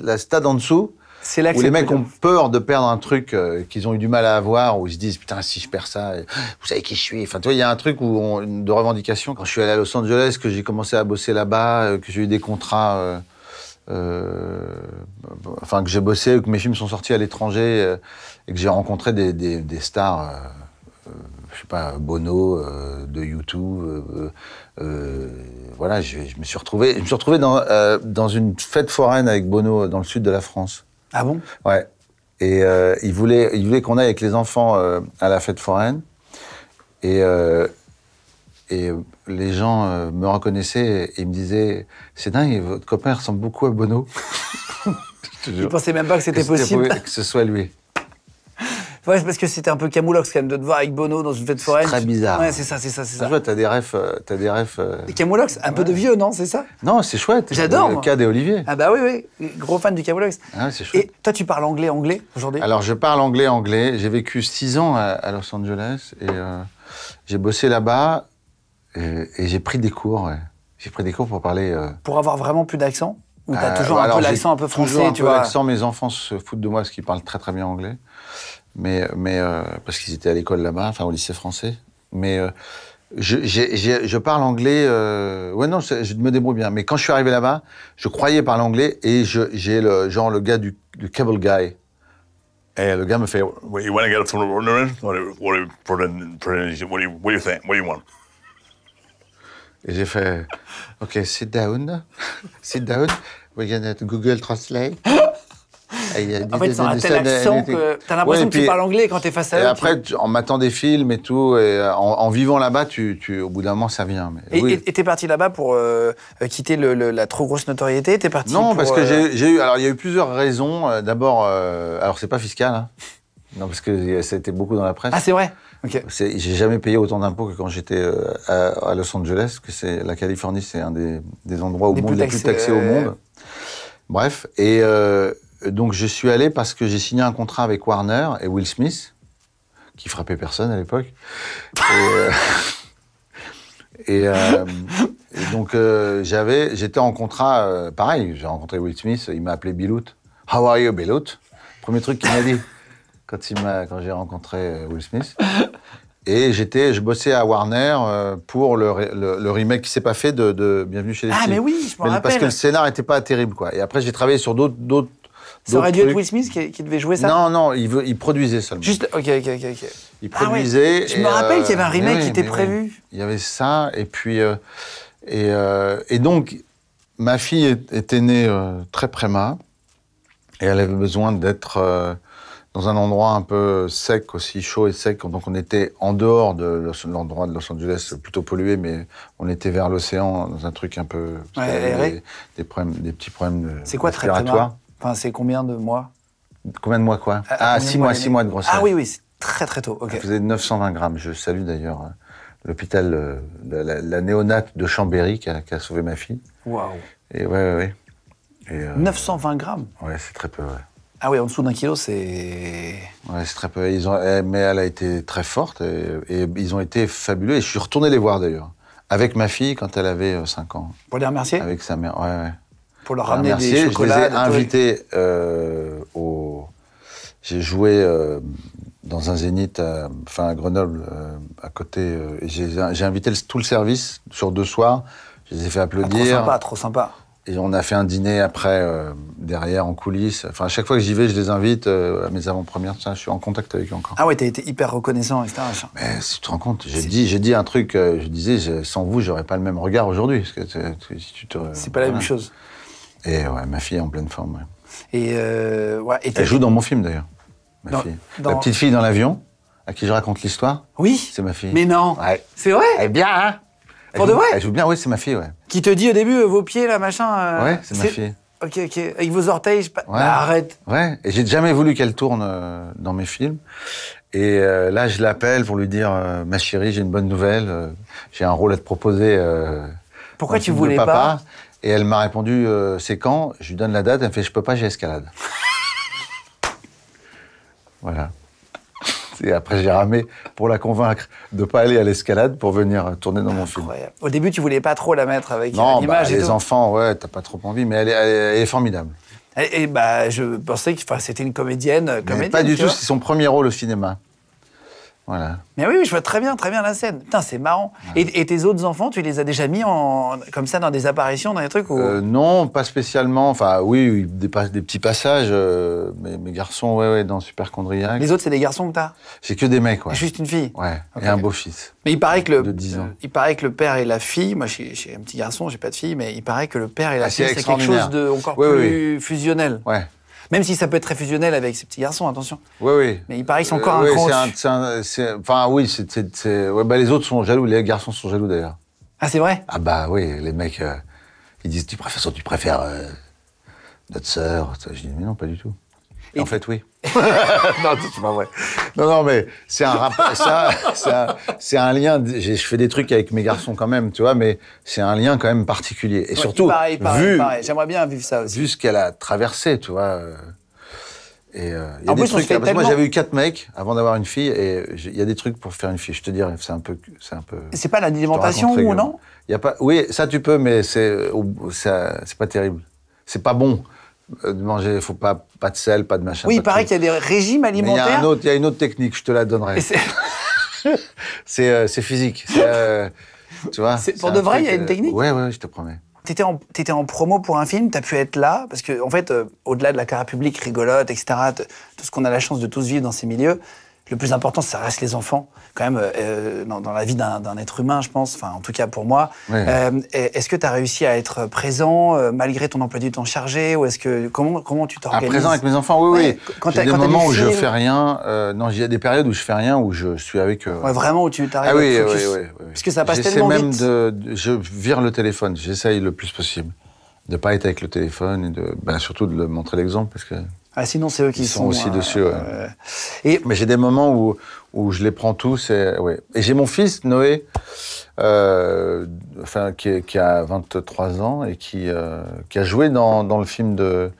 A: la stade en dessous. C'est là où les mecs ont peur de perdre un truc euh, qu'ils ont eu du mal à avoir, où ils se disent putain si je perds ça, vous savez qui je suis. Enfin, tu vois, il y a un truc où de revendication. Quand je suis allé à Los Angeles, que j'ai commencé à bosser là-bas, que j'ai eu des contrats. enfin que j'ai bossé, que mes films sont sortis à l'étranger et que j'ai rencontré des, des, des stars euh, je sais pas, Bono euh, de YouTube. Euh, voilà, je, me suis retrouvé, je me suis retrouvé dans, dans une fête foraine avec Bono dans le sud de la France. Ah bon Ouais. Et il voulait, il voulait qu'on aille avec les enfants à la fête foraine. Et, et les gens me reconnaissaient et, me disaient C'est dingue, votre copain ressemble beaucoup à Bono. (laughs) Je pensais même pas que c'était possible. (laughs) Que ce soit lui.
B: Ouais, parce que c'était un peu camoulox quand même de te voir avec Bono dans une fête foraine. Très bizarre. Ouais, c'est ça, c'est ça, c'est ça. Ah, tu vois, t'as
A: des rêves, euh, t'as des rêves. Euh,
B: camoulox, un peu de vieux, non C'est ça Non, c'est chouette. J'adore. Le cas des Olivier. Ah bah oui, oui, gros fan du camoulox. Ah, c'est chouette. Et toi, tu parles anglais, anglais aujourd'hui Alors, je
A: parle anglais, anglais. J'ai vécu six ans à, Los Angeles et euh, j'ai bossé là-bas et, j'ai pris des cours. J'ai pris des cours pour parler. Pour avoir vraiment plus d'accent Ou t'as toujours un peu l'accent un peu français, un tu peu L'accent, mes enfants se foutent de moi parce qu'ils parlent très très bien anglais mais, euh, parce qu'ils étaient à l'école là-bas, enfin au lycée français. Mais euh, je, parle anglais. Euh, ouais, non, je, me débrouille bien. Mais quand je suis arrivé là-bas, je croyais parler anglais et j'ai le genre le gars du, cable guy. Et le gars me fait. What
B: you want to get from the What do you What you want?
A: Et j'ai fait. OK, sit down. (laughs) sit down. We're gonna Google Translate en fait, c'est un que t'as l'impression que tu parles anglais quand t'es face à eux. Et après, en matant des films et tout, et euh, en, vivant là-bas, tu, au bout d'un moment, ça vient. Mais, et
B: t'es parti là-bas pour euh, euh, quitter la trop grosse notoriété parti Non, parce que
A: j'ai eu. Alors, il y a eu plusieurs raisons. D'abord, alors, c'est pas fiscal. Hein. Non, parce que ça a été beaucoup dans la presse. Ah, c'est vrai J'ai jamais payé autant d'impôts que quand j'étais à, Los Angeles, que c'est la Californie, c'est un des, endroits au monde les plus taxés au monde. Bref, et donc je suis allé parce que j'ai signé un contrat avec Warner et Will Smith, qui frappait personne à l'époque. et, euh, (laughs) euh, donc euh, j'avais, j'étais en contrat, pareil, j'ai rencontré Will Smith, il m'a appelé Bilout. How are you, Bilout Premier truc qu'il m'a dit (laughs) quand, quand j'ai rencontré Will Smith. Et j'étais, je bossais à Warner pour le, remake qui s'est pas fait de, Bienvenue chez les Ah mais oui, je m'en rappelle. Parce que le scénar n'était pas terrible quoi. Et après j'ai travaillé sur d'autres ça aurait dû être Will
B: Smith qui, devait jouer ça Non,
A: non, il, veut, il produisait seulement. Juste,
B: ok, ok, ok.
A: Il ah produisait. Ah Je me rappelle euh, qu'il y avait un remake qui était prévu. Il y avait ça, et puis. Euh, euh, et, donc, ma fille était née très préma, et elle avait besoin d'être dans un endroit un peu sec aussi, chaud et sec. Donc on était en dehors de l'endroit de Los Angeles, plutôt pollué, mais on était vers l'océan, dans un truc un peu... des, des, problèmes, des petits problèmes C'est quoi très
B: Enfin, c'est combien de mois
A: Combien de mois quoi euh, Ah, 6 mois, 6 mois de grossesse. Ah oui, oui, c'est très très tôt. Elle faisait 920 grammes. Je salue d'ailleurs euh, l'hôpital, euh, la, la, néonate de Chambéry qui a, sauvé ma fille. Waouh Et ouais, ouais, ouais. 920 grammes Ouais, c'est très peu, ouais. Ah oui, en dessous d'un kilo, c'est. Ouais, c'est très peu. Ils eh, Mais elle a été très forte et, et ils ont été fabuleux. Et je suis retourné les voir d'ailleurs, avec ma fille quand elle avait 5 ans. Pour les remercier Avec sa mère, ouais, ouais
B: pour leur ah, ramener des chocolats. Je les ai invités
A: euh, au. J'ai joué euh, dans un zénith, enfin à Grenoble, euh, à côté. j'ai invité tout le service sur deux soirs. Je les ai fait ah, applaudir. trop sympa, trop sympa. Et on a fait un dîner après, derrière, en coulisses. Enfin, à chaque fois que j'y vais, je les invite à mes avant-premières. Je suis en contact avec eux encore.
B: Ah ouais, t'as été hyper reconnaissant, etc.
A: Mais si tu te rends compte, j'ai dit, j'ai dit un truc, je disais, sans vous, j'aurais pas le même regard aujourd'hui. C'est pas la même chose. Et ouais, ma fille est en pleine forme. Et euh, ouais, Elle joue dans mon film d'ailleurs, ma fille. La petite fille dans l'avion, à qui je raconte l'histoire. Oui. C'est ma fille. Mais non. Ouais. C'est vrai. Elle est bien, hein. Pour de vrai Elle joue bien, oui, c'est ma fille, ouais.
B: Qui te dit au début, euh, vos pieds, là, machin. Euh, ouais, c'est ma fille. Ok, ok. Avec vos orteils, je... Bah,
A: arrête. Ouais, et j'ai jamais voulu qu'elle tourne euh, dans mes films. Et euh, là, je l'appelle pour lui dire Ma chérie, j'ai une bonne nouvelle, j'ai un rôle à te proposer. Pourquoi tu voulais papa. pas et elle m'a répondu, euh, c'est quand Je lui donne la date, elle me fait, je peux pas, j'ai escalade. (laughs) voilà. Et après, j'ai ramé pour la convaincre de ne pas aller à l'escalade pour venir tourner dans mon film.
B: Au début, tu voulais pas trop la mettre avec non, l'image bah, les
A: enfants, ouais, t'as pas trop envie, mais elle est, formidable. Et, bah, je pensais que c'était une comédienne, comédienne. Mais pas du tout, c'est son premier rôle au cinéma.
B: Mais oui, je vois très bien, très bien la scène. Putain, c'est marrant. Et, tes autres enfants, tu les as déjà mis en, comme ça dans des apparitions, dans des trucs euh,
A: Non, pas spécialement. Enfin, oui, des, des petits passages. Euh, mais mes, garçons, ouais, ouais, dans Superchondriaque. Les autres, c'est des garçons que t'as C'est que des mecs, ouais. juste
B: une fille Ouais,
A: et un beau-fils. Mais il paraît que le... De euh, il paraît
B: que le père et la fille... Moi, j'ai un petit garçon, j'ai pas de fille, mais il paraît que le père et la ah, fille, c'est quelque chose de encore plus fusionnel. Ouais. Même si ça peut être très fusionnel avec ces petits garçons, attention.
A: Oui, oui. Mais il
B: paraît sont encore euh, un
A: oui, Enfin, oui, c'est... Bah, les autres sont jaloux, les garçons sont jaloux d'ailleurs. Ah, c'est vrai Ah bah oui, les mecs, euh, ils disent, tu préfères, tu préfères euh, notre sœur. Je dis, mais non, pas du tout. en fait, oui. (laughs) non, c'est pas vrai. Non, non, mais c'est un c'est un, lien. Je fais des trucs avec mes garçons quand même, tu vois, mais c'est un lien quand même particulier. Et surtout, vu, j'aimerais bien vivre ça aussi. ce qu'elle a traversé, tu vois. Euh, et euh, en plus, moi, j'avais eu quatre mecs avant d'avoir une fille, et il y a des trucs pour faire une fille. Je te dirais, c'est un peu, c'est un peu. C'est pas l'alimentation ou non y a pas. Oui, ça tu peux, mais c'est, euh, c'est pas terrible. C'est pas bon. Euh, de manger, il faut pas, pas de sel, pas de machin. Oui, il paraît qu'il
B: y a des régimes alimentaires. Il
A: y, a une autre technique, je te la donnerai. (laughs) Euh, c'est physique. Euh, pour de vrai, il y a une technique Oui, je te promets.
B: T'étais étais en promo pour un film, t'as pu être là, parce que, en fait, au-delà de la cara publique rigolote, etc., tout ce qu'on a la chance de tous vivre dans ces milieux, le plus important, ça reste les enfants, quand même, euh, euh, dans, la vie d'un être humain, je pense, enfin, en tout cas pour moi. Euh, est-ce que tu as réussi à être présent malgré ton emploi du temps chargé ou est-ce que comment, comment tu ah, t'organises À présent avec mes enfants, oui, oui. Quand des moments où je fais
A: rien, non, il y a des périodes où je fais rien, où je suis avec. Ouais, vraiment, où tu t'arrives ah, oui, Parce que ça passe tellement même de, je vire le téléphone, j'essaye le plus possible de ne pas être avec le téléphone et de, ben, surtout de montrer l'exemple parce que ah, sinon, c'est eux qui sont, aussi euh, dessus. et mais j'ai des moments où, où je les prends tous et ouais. Et j'ai mon fils Noé, euh, enfin qui, a 23 ans et qui euh, qui a joué dans, dans, le film de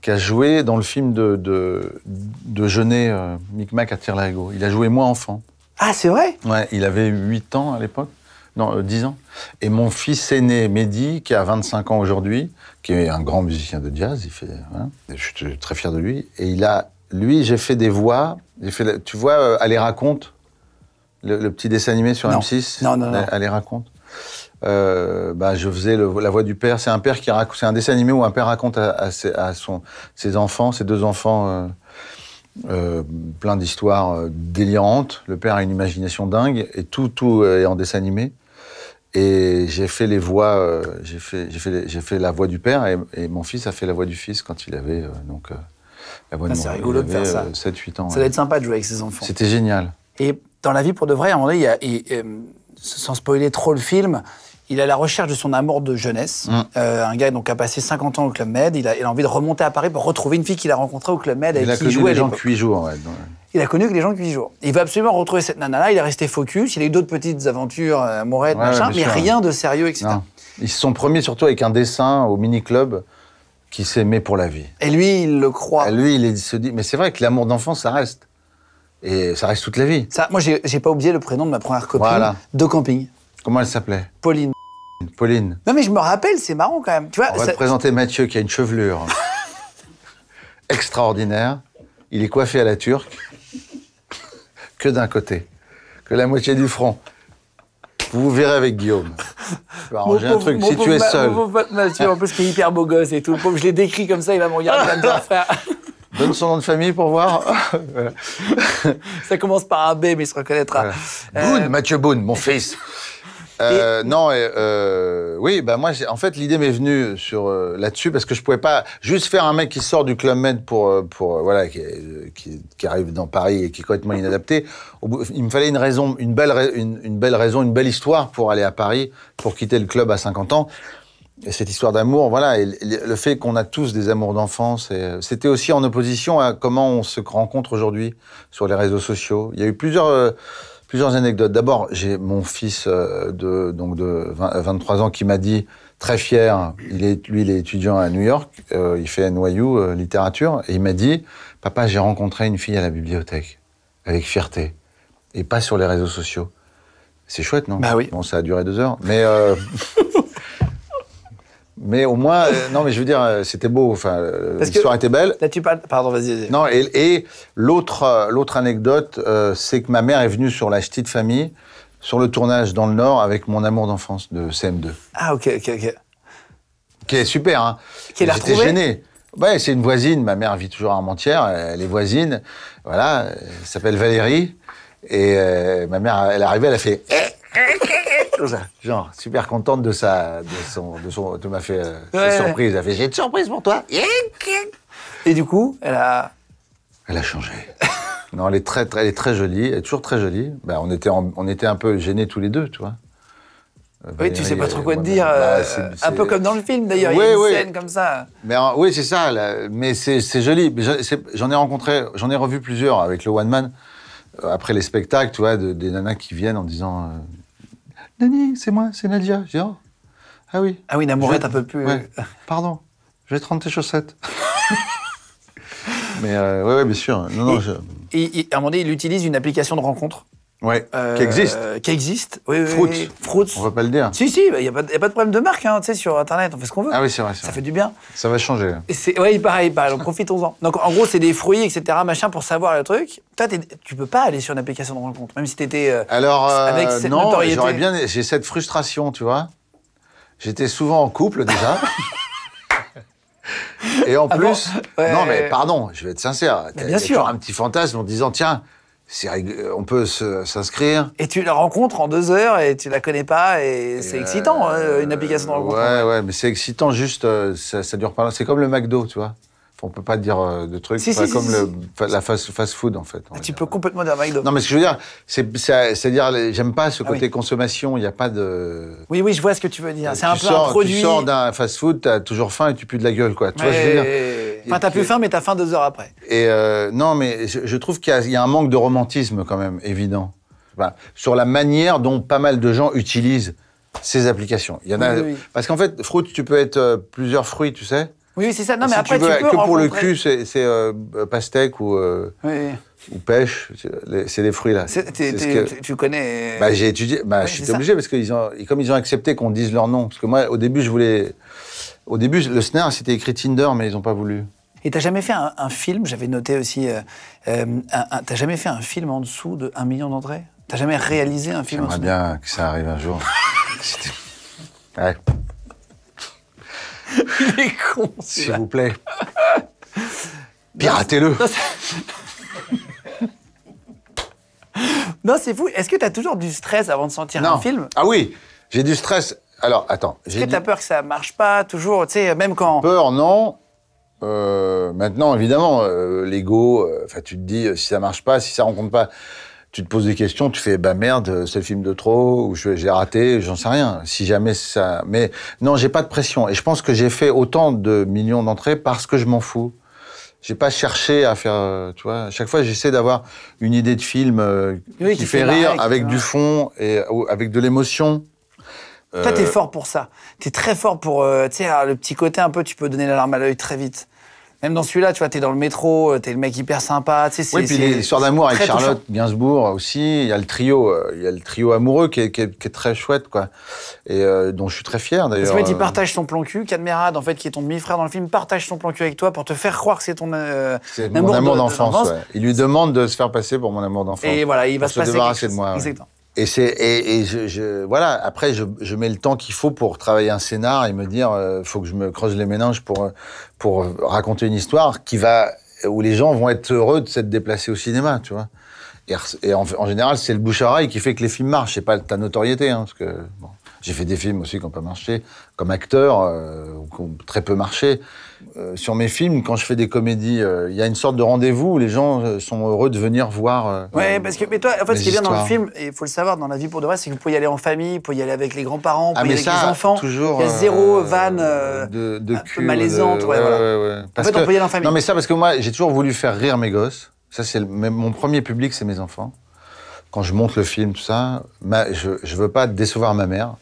A: qui a joué dans le film de de, de Jeunet, Micmac à Tirlago. Il a joué moi enfant. Ah, c'est vrai. Ouais, il avait 8 ans à l'époque non, 10 euh, ans. Et mon fils aîné, Mehdi, qui a 25 ans aujourd'hui, qui est un grand musicien de jazz, il fait, hein, je suis très fier de lui. Et il a, lui, j'ai fait des voix, tu vois, euh, Allez raconte, le, petit dessin animé sur M6. Non, non, non. Allez raconte. Euh, bah, je faisais la voix du père. C'est un père qui un dessin animé où un père raconte à, ses, enfants, ses deux enfants. plein d'histoires délirantes. Le père a une imagination dingue et tout est en dessin animé. Et j'ai fait les voix, euh, j'ai fait, j'ai fait, j'ai fait la voix du père et, mon fils a fait la voix du fils quand il avait euh, donc euh, la voix ah, de mon rigolo de faire ça. 7-8 ans. Ça ouais. doit être sympa de
B: jouer avec ses enfants.
A: C'était génial.
B: Et dans la vie pour de vrai, à un moment donné, sans spoiler trop le film, il est à la recherche de son amour de jeunesse. Mm. Euh, un gars donc a passé 50 ans au Club Med. Il a, envie de remonter à Paris pour retrouver une fille qu'il a rencontrée au Club Med. Il a connu les gens 8 jours. Il a connu que les gens 8 jours. Il va absolument retrouver cette nana-là. Il est resté focus. Il a eu d'autres petites aventures euh, amoureuses. machin, mais rien
A: de sérieux, etc. Ils se sont premiers surtout avec un dessin au mini-club qui s'est s'aimait pour la vie. Et lui, il le croit. Et lui, il se dit. Mais c'est vrai que l'amour d'enfant, ça reste. Et ça reste toute la vie. Ça, moi, j'ai pas oublié le prénom de ma première copine de camping. Comment elle s'appelait Pauline. Pauline.
B: Non, mais je me rappelle, c'est marrant quand même. Tu vois, On va
A: présenter Mathieu qui a une chevelure (laughs) extraordinaire. Il est coiffé à la turque, que d'un côté, que la moitié du front. Vous vous verrez avec Guillaume. Je vais arranger un truc, si tu es seul. Mon
B: pote Mathieu, en plus, qui est hyper beau gosse et tout. je l'ai
A: décrit comme ça, il va me regarder, (laughs) Donne son nom de famille pour voir. ça commence par un B, mais il se reconnaîtra. Euh, Mathieu Boone, mon fils. Euh, non, euh, oui, bah moi, en fait, l'idée m'est venue sur euh, là-dessus parce que je pouvais pas juste faire un mec qui sort du club med pour, pour voilà, qui, arrive dans Paris et qui est complètement inadapté. il me fallait une raison, une belle, une, belle raison, une belle histoire pour aller à Paris, pour quitter le club à 50 ans. Et cette histoire d'amour, voilà, et le fait qu'on a tous des amours d'enfance, c'était aussi en opposition à comment on se rencontre aujourd'hui sur les réseaux sociaux. Il y a eu plusieurs plusieurs anecdotes. D'abord, j'ai mon fils euh, de, donc de 23 euh, ans qui m'a dit, très fier, il est, lui, il est étudiant à New York, euh, il fait NYU littérature, et il m'a dit, papa, j'ai rencontré une fille à la bibliothèque, avec fierté, et pas sur les réseaux sociaux. C'est chouette, non Bah oui. Bon, ça a duré deux heures, mais... (laughs) Mais au moins, euh, non, mais je veux dire, euh, c'était beau. Enfin, euh, l'histoire était belle. Là, tu pas... Pardon, vas-y. Vas non, et, l'autre, l'autre anecdote, c'est que ma mère est venue sur la ch'ti de famille, sur le tournage dans le Nord, avec mon amour d'enfance de CM2. Ah, ok, ok, ok. Qui est super, hein. Qui est la J'étais gêné. Ouais, c'est une voisine. Ma mère vit toujours à Armentières. Elle est voisine. Voilà. Elle s'appelle Valérie. Et ma mère, elle est arrivée, elle a fait. Eh, eh, eh, Genre, super contente de sa, de son, de son, m'a fait euh, surprise. Elle fait, j'ai une surprise pour toi. Et du coup, elle a. Elle a changé. (laughs) non, elle est très, très, elle est très jolie. Elle est toujours très jolie. Ben, on était, on était un peu gênés tous les deux, tu vois. Euh, oui, tu sais pas trop quoi te euh, dire.
B: Bah, un peu comme dans le film d'ailleurs, il y a une scène comme ça.
A: Mais oui, c'est ça. Mais c'est joli. J'en ai rencontré, j'en ai revu plusieurs avec le One Man après les spectacles, tu vois, des nanas qui viennent en disant. Nani, c'est
C: moi, c'est Nadia. Je dis, oh. Ah oui. Ah oui, Namourette, un peu plus. (laughs) Pardon, je vais te rendre tes chaussettes. (laughs)
A: mais oui, euh, ouais, ouais, bien sûr. Non, non,
C: et, à un moment
B: donné, il utilise une application de rencontre Ouais, euh, qui existe. qui existe. Fruits. Fruits. On ne
A: pas le dire. Si, si,
B: il n'y a, a, pas de problème de marque hein, sur Internet, on fait ce qu'on veut. Ah oui, c'est vrai. Ça fait du bien. Ça va changer. Oui, pareil, pareil, donc profitons-en. Donc en gros, c'est des fruits, etc., machin, pour savoir le truc. Toi, tu peux pas aller sur une application de rencontre,
A: même si tu étais euh, Alors, euh, avec cette non, j'aurais bien... J'ai cette frustration, tu vois. J'étais souvent en couple, déjà. (laughs) Et en ah plus... Non, mais pardon, je vais être sincère. bien sûr. un petit fantasme en disant, tiens... Euh, on peut s'inscrire. Et tu la rencontres en deux heures et tu la connais pas
B: et, c'est excitant, hein, euh, une application de rencontre.
A: Ouais, ouais, mais c'est excitant, juste, euh, ça, dure pas longtemps. C'est comme le McDo, tu vois. On peut pas dire de trucs, c'est comme le, la fast-food en fait. tu peux
B: complètement dire McDo. Non, mais ce que je veux dire,
A: c'est-à-dire, j'aime pas ce ah côté consommation. Il n'y a pas de. Oui, oui, je vois ce que tu veux dire. C'est un peu un produit. Tu sors d'un fast-food, as toujours faim et tu pues de la gueule, quoi. Tu dire. Enfin, t'as plus faim, mais t'as faim deux heures après. Et euh, non, mais je, trouve qu'il y, a un manque de romantisme quand même évident sur la manière dont pas mal de gens utilisent ces applications. Il y en a parce qu'en fait, fruit, tu peux être euh, plusieurs fruits, tu sais. Oui, c'est
B: ça. Non, mais après, tu, peux que pour le cul,
A: c'est euh, pastèque ou. ou pêche, c'est des fruits là. Tu
B: connais. Bah, j'ai étudié, bah, obligé
A: parce que ils ont, comme ils ont accepté qu'on dise leur nom. Parce que moi, au début, je voulais au début, le snare, c'était écrit Tinder, mais ils n'ont pas voulu.
B: Et t'as jamais fait un, film, j'avais noté aussi, euh, euh t'as jamais fait un film en dessous de 1 million d'entrées T'as jamais réalisé un film en dessous
A: J'aimerais bien que ça arrive un jour. (laughs) ouais. Il est S'il vous plaît. Piratez-le
B: Non, c'est fou. Est-ce que t'as toujours du stress avant de sentir un film
A: Ah oui, j'ai du stress alors, attends. Est-ce que peur que ça marche pas toujours, tu sais, même quand. Peur, non. Euh, maintenant, évidemment, euh, l'ego, euh, enfin, tu te dis, si ça marche pas, si ça rencontre pas, tu te poses des questions, tu fais, bah merde, c'est le film de trop, ou j'ai raté, j'en sais rien. Si jamais ça. Mais non, j'ai pas de pression. Et je pense que j'ai fait autant de millions d'entrées parce que je m'en fous. J'ai pas cherché à faire, tu vois. À chaque fois, j'essaie d'avoir une idée de film qui, fait, rire, avec du fond et avec de l'émotion. Toi, t'es euh, fort
B: pour ça. T'es très fort pour, euh, tu sais, hein, le petit côté un peu, tu peux donner l'alarme à l'œil très vite. Même dans celui-là, tu vois, t'es dans le métro, euh, t'es le mec hyper sympa, tu sais. Oui, puis l'histoire d'amour avec Charlotte
A: Gainsbourg aussi. Il y a le trio, il y a le trio amoureux qui est, très chouette, quoi, et dont je suis très fier d'ailleurs. En fait, il
B: partage son plan cul. Cadmerade, en fait, qui est ton demi-frère dans le film, partage son plan cul avec toi pour te faire croire que c'est ton euh, mon amour d'enfance. ouais.
A: Il lui demande de se faire passer pour mon amour d'enfance. Et voilà, il va se, passer débarrasser de moi. Exactement. Et c'est et, je, je, voilà. Après, je, je, mets le temps qu'il faut pour travailler un scénar et me dire, euh, faut que je me creuse les méninges pour pour raconter une histoire qui va où les gens vont être heureux de s'être déplacés au cinéma, tu vois. Et, en, en, général, c'est le bouche à oreille qui fait que les films marchent, c'est pas ta notoriété, hein, parce que bon. J'ai fait des films aussi qui n'ont pas marché, comme acteur, euh, ou qui ont très peu marché. Euh, sur mes films, quand je fais des comédies, euh, il y a une sorte de rendez-vous où les gens sont heureux de venir voir.
B: ouais, parce que mais toi, en fait, ce qui est bien dans le film, et il faut le savoir, dans la vie pour de vrai, c'est que vous pouvez y aller en famille, vous pouvez y aller avec les grands-parents, vous ah, pouvez y aller avec les enfants.
A: Toujours, il y a zéro
B: vanne de, de un peu malaisante. Ouais, ouais, en fait, on peut y aller en famille. Non, mais
A: ça, parce que moi, j'ai toujours voulu faire rire mes gosses. Ça, c'est mon premier public, c'est mes enfants quand je monte le film, tout ça, je ne veux pas décevoir ma mère.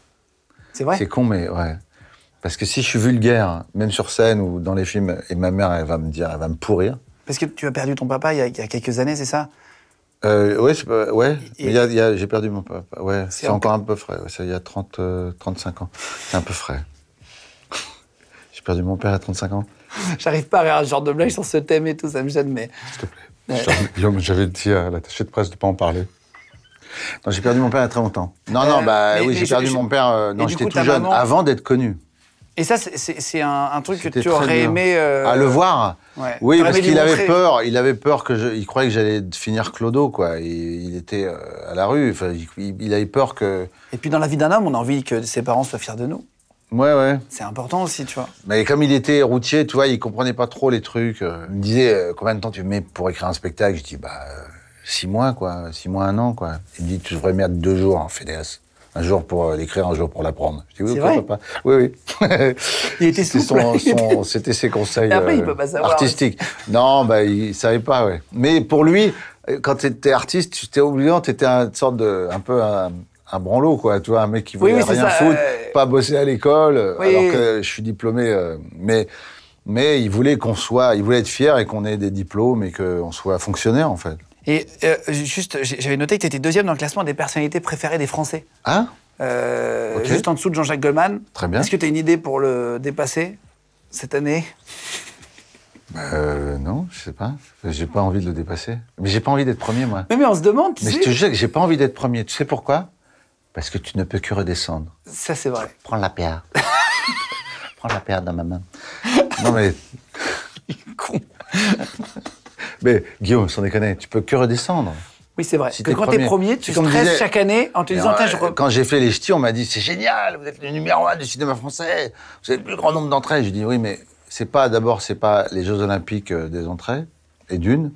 A: C'est con, mais ouais. Parce que si je suis vulgaire, même sur scène ou dans les films, et ma mère, elle va me dire, elle va me pourrir.
B: Parce que tu as perdu ton papa il y a, quelques années, c'est ça
A: Oui, euh, ouais, j'ai perdu mon papa. Ouais, c'est encore un peu frais. Ça il y a 30, 35 euh, ans. C'est un peu frais. (laughs) j'ai perdu mon père à 35 ans. (laughs)
B: J'arrive pas à faire un genre de blague sur ce thème et tout, ça me gêne, mais. S'il te
A: plaît. J'avais dit à l'attaché de presse de pas en parler. Non, j'ai perdu mon père il y a très longtemps. Non, non, euh, bah oui, j'ai perdu mon père. Euh, non, j'étais tout jeune, avant d'être connu.
B: Et ça, c'est un, truc que tu aurais aimé. À euh, ah, le voir Oui, parce qu'il avait
A: peur. Il avait peur que je, Il croyait que j'allais finir Clodo, quoi. Il, était à la rue. il, il avait peur que. Et puis, dans la vie d'un homme, on a envie que ses parents soient fiers de nous. Ouais, ouais. C'est important aussi, tu vois. Mais comme il était routier, tu vois, il comprenait pas trop les trucs. Il me disait, combien de temps tu mets pour écrire un spectacle Je dis, bah six mois, quoi. Six mois, un an, quoi. Il dit, tu devrais mettre deux jours en FEDEAS. Un jour pour euh, l'écrire, un jour pour l'apprendre. Je dis, oui, Oui, oui. C'était ses conseils (laughs) euh, artistiques. Non, bah, il savait pas, Mais pour lui, euh, quand tu étais artiste, tu étais oubliant, tu étais une sorte de, un peu un, branlot, quoi. Tu un mec qui voulait rien foutre, pas bosser à l'école, alors que je suis diplômé. mais, mais il voulait qu'on soit, il voulait être fier et qu'on ait des diplômes et qu'on soit fonctionnaire, en fait.
B: Et euh, juste, j'avais noté que tu étais deuxième dans le classement des personnalités préférées des Français. Hein Juste en dessous de Jean-Jacques Goldman. Très bien. Est-ce que tu as une idée pour le dépasser cette année
A: bah, euh, non, je sais pas. J'ai pas envie de le dépasser. Mais j'ai pas envie d'être premier, moi. Mais, on
B: se demande. Tu mais je te
A: jure que j'ai pas envie d'être premier. Tu sais pourquoi Parce que tu ne peux que redescendre. Ça, c'est vrai. Prends la pierre. (laughs) Prends la pierre dans ma main. non, mais. (laughs) con. Mais Guillaume, sans déconner, tu peux que redescendre. Oui, c'est vrai.
B: Quand tu es quand t'es premier, tu stresses chaque année en te disant,
A: Quand j'ai fait les ch'tis, on m'a dit, c'est génial, vous êtes le numéro 1 du cinéma français, vous avez le plus grand nombre d'entrées. J'ai dit, oui, mais c'est pas, d'abord, c'est pas les Jeux Olympiques euh, des entrées, et d'une.